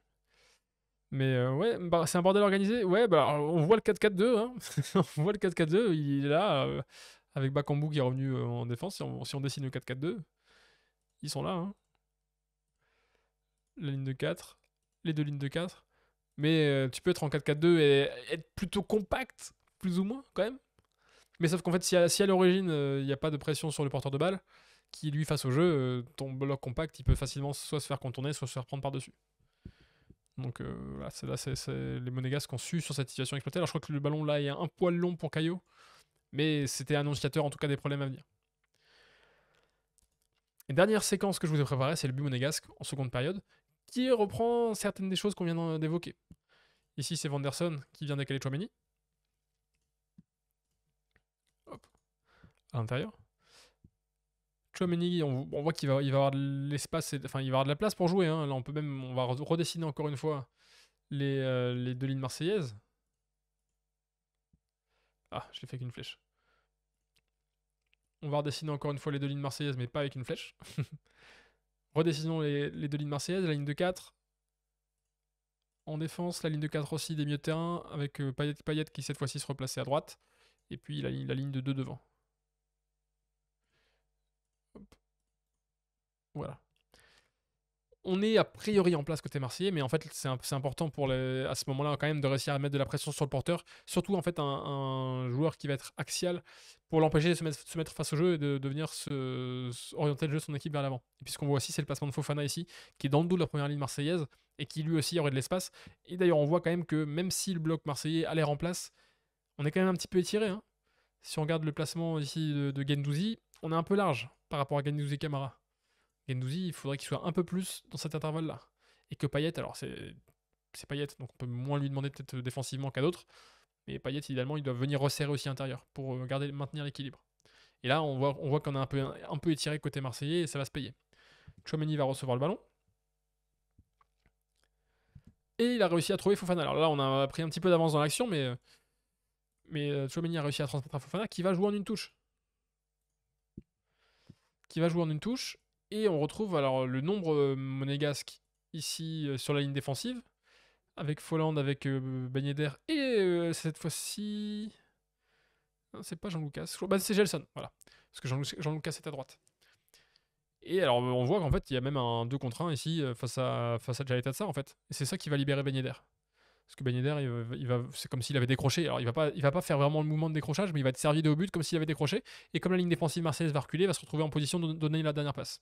Mais euh, ouais, bah, c'est un bordel organisé. Ouais, bah, on voit le 4-4-2. Hein. on voit le 4-4-2. Il est là. Euh, avec Bakambu qui est revenu euh, en défense, si on, dessine le 4-4-2, ils sont là. Hein. La ligne de 4, les deux lignes de 4. Mais euh, tu peux être en 4-4-2 et être plutôt compact, plus ou moins, quand même. Mais sauf qu'en fait, si à, l'origine, euh, il n'y a pas de pression sur le porteur de balle, qui lui, face au jeu, ton bloc compact, il peut facilement soit se faire contourner, soit se faire prendre par-dessus. Donc voilà, c'est là, c'est les Monégasques ont su sur cette situation exploitée. Alors je crois que le ballon là est un poil long pour Caillot. Mais c'était annonciateur en tout cas des problèmes à venir. Et dernière séquence que je vous ai préparée, c'est le but monégasque en seconde période, qui reprend certaines des choses qu'on vient d'évoquer. Ici, c'est Vanderson qui vient décaler Chouameni. Hop. À l'intérieur. Chouameni, on, voit qu'il va, va avoir de l'espace, enfin, il va avoir de la place pour jouer. Hein. Là, on peut même, on va redessiner encore une fois les euh, deux lignes marseillaises. Ah, je l'ai fait avec une flèche. On va redessiner encore une fois les deux lignes marseillaises, mais pas avec une flèche. Redessinons les, deux lignes marseillaises, la ligne de 4. En défense, la ligne de 4 aussi des mieux de terrain, avec euh, Payet, qui cette fois-ci se replaçait à droite. Et puis la, la ligne de 2 devant. Voilà on est a priori en place côté marseillais, mais en fait, c'est important pour à ce moment-là quand même de réussir à mettre de la pression sur le porteur, surtout en fait un, joueur qui va être axial pour l'empêcher de se mettre, face au jeu et de, venir orienter le jeu de son équipe vers l'avant. Et puis qu'on voit aussi, c'est le placement de Fofana ici, qui est dans le dos de la première ligne marseillaise et qui lui aussi aurait de l'espace. Et d'ailleurs, on voit quand même que même si le bloc marseillais a l'air en place, on est quand même un petit peu étiré. Hein. Si on regarde le placement ici de, de Gendouzi, on est un peu large par rapport à Gendouzi et Camara. Gendouzi, il faudrait qu'il soit un peu plus dans cet intervalle-là. Et que Payet, alors c'est Payet, donc on peut moins lui demander peut-être euh, défensivement qu'à d'autres, mais Payet, idéalement, il doit venir resserrer aussi intérieur pour euh, garder, maintenir l'équilibre. Et là, on voit qu'on voit a un peu, étiré côté marseillais et ça va se payer. Chouameni va recevoir le ballon. Et il a réussi à trouver Fofana. Alors là, on a pris un petit peu d'avance dans l'action, mais, euh, mais a réussi à transmettre à Fofana qui va jouer en une touche. Qui va jouer en une touche et on retrouve alors le nombre euh, monégasque ici euh, sur la ligne défensive, avec Folland, avec euh, ben Yedder, et cette fois-ci... C'est pas Jean-Lucas, ben, c'est Gelson, voilà. Parce que Jean-Lucas est à droite. Et alors, on voit qu'en fait, il y a même un 2 contre 1 ici face à, face à en fait. Et c'est ça qui va libérer ben Yedder. Parce que Ben il va, c'est comme s'il avait décroché. Alors, il va pas, il va pas faire vraiment le mouvement de décrochage, mais il va être servi de haut but comme s'il avait décroché. Et comme la ligne défensive marseillaise va reculer, il va se retrouver en position de donner la dernière passe.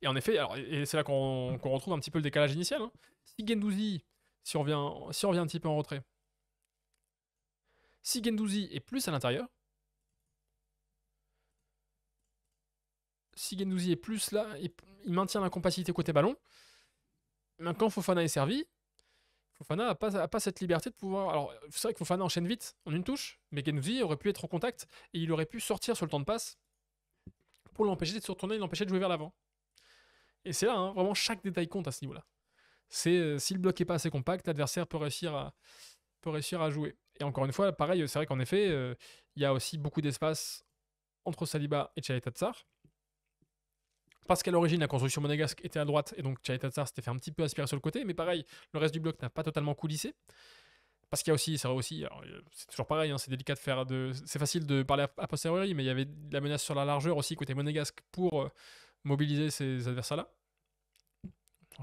Et en effet, et c'est là qu'on, retrouve un petit peu le décalage initial. Hein. Si Gendouzi, si on, revient, un petit peu en retrait, si Gendouzi est plus à l'intérieur, si Gendouzi est plus là, il, maintient la compacité côté ballon, mais quand Fofana est servi, Fofana n'a pas, cette liberté de pouvoir. Alors, c'est vrai que Fofana enchaîne vite en une touche, mais Genouzi aurait pu être en contact et il aurait pu sortir sur le temps de passe pour l'empêcher de se retourner et l'empêcher de jouer vers l'avant. Et c'est là, hein, vraiment, chaque détail compte à ce niveau-là. C'est euh, si le bloc n'est pas assez compact, l'adversaire peut réussir à, jouer. Et encore une fois, pareil, c'est vrai qu'en effet, euh, il y a aussi beaucoup d'espace entre Saliba et Tchaletatsar. Tsar parce qu'à l'origine, la construction monégasque était à droite, et donc Tchaïtatsar s'était fait un petit peu aspirer sur le côté, mais pareil, le reste du bloc n'a pas totalement coulissé. Parce qu'il y a aussi, c'est aussi, euh, c'est toujours pareil, hein, c'est délicat de faire, de, c'est facile de parler à posteriori, mais il y avait la menace sur la largeur aussi côté monégasque pour euh, mobiliser ces adversaires-là.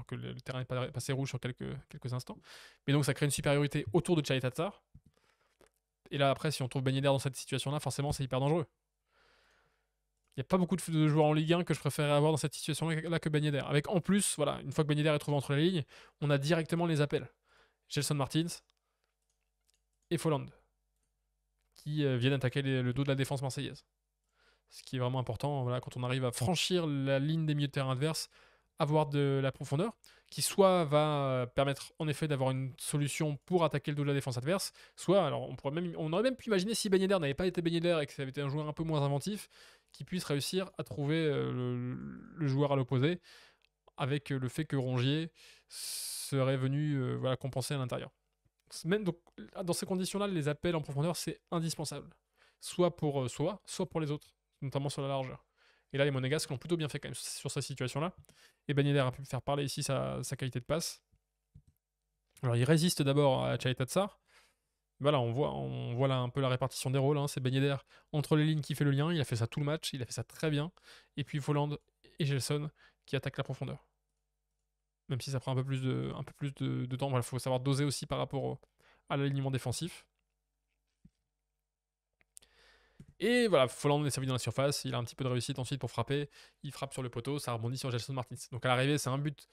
que le, terrain est passé rouge sur quelques, quelques instants. Mais donc ça crée une supériorité autour de Tchaïtatsar. Et là après, si on trouve Ben dans cette situation-là, forcément c'est hyper dangereux. Il n'y a pas beaucoup de joueurs en Ligue 1 que je préférerais avoir dans cette situation-là que Ben Avec en plus, voilà, une fois que Ben est trouvé entre les lignes, on a directement les appels. Gelson Martins et Folland qui euh, viennent attaquer le dos de la défense marseillaise. Ce qui est vraiment important voilà, quand on arrive à franchir la ligne des milieux de terrain adverse, avoir de la profondeur, qui soit va euh, permettre en effet d'avoir une solution pour attaquer le dos de la défense adverse, soit alors on pourrait même on aurait même pu imaginer si Ben n'avait pas été Ben et que ça avait été un joueur un peu moins inventif, puisse réussir à trouver euh, le, joueur à l'opposé, avec euh, le fait que Rongier serait venu euh, voilà, compenser à l'intérieur. Même donc, dans ces conditions-là, les appels en profondeur, c'est indispensable. Soit pour soi, soit pour les autres, notamment sur la largeur. Et là, les Monégasques l'ont plutôt bien fait quand même sur cette situation-là. Et Ben a pu faire parler ici sa, qualité de passe. Alors, il résiste d'abord à Tsar voilà, on voit, on voit là un peu la répartition des rôles. Hein. C'est Ben entre les lignes qui fait le lien. Il a fait ça tout le match, il a fait ça très bien. Et puis Folland et Gelson qui attaquent la profondeur. Même si ça prend un peu plus de, un peu plus de, temps, il faut savoir doser aussi par rapport à l'alignement défensif. Et voilà, Folland est servi dans la surface, il a un petit peu de réussite ensuite pour frapper, il frappe sur le poteau, ça rebondit sur Gelson Martins. Donc à l'arrivée, c'est un but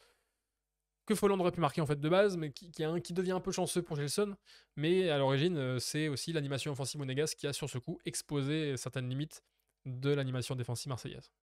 que Folland aurait pu marquer en fait de base, mais qui, qui devient un peu chanceux pour Gelson. Mais à l'origine, euh, c'est aussi l'animation offensive monégasque qui a sur ce coup exposé certaines limites de l'animation défensive marseillaise.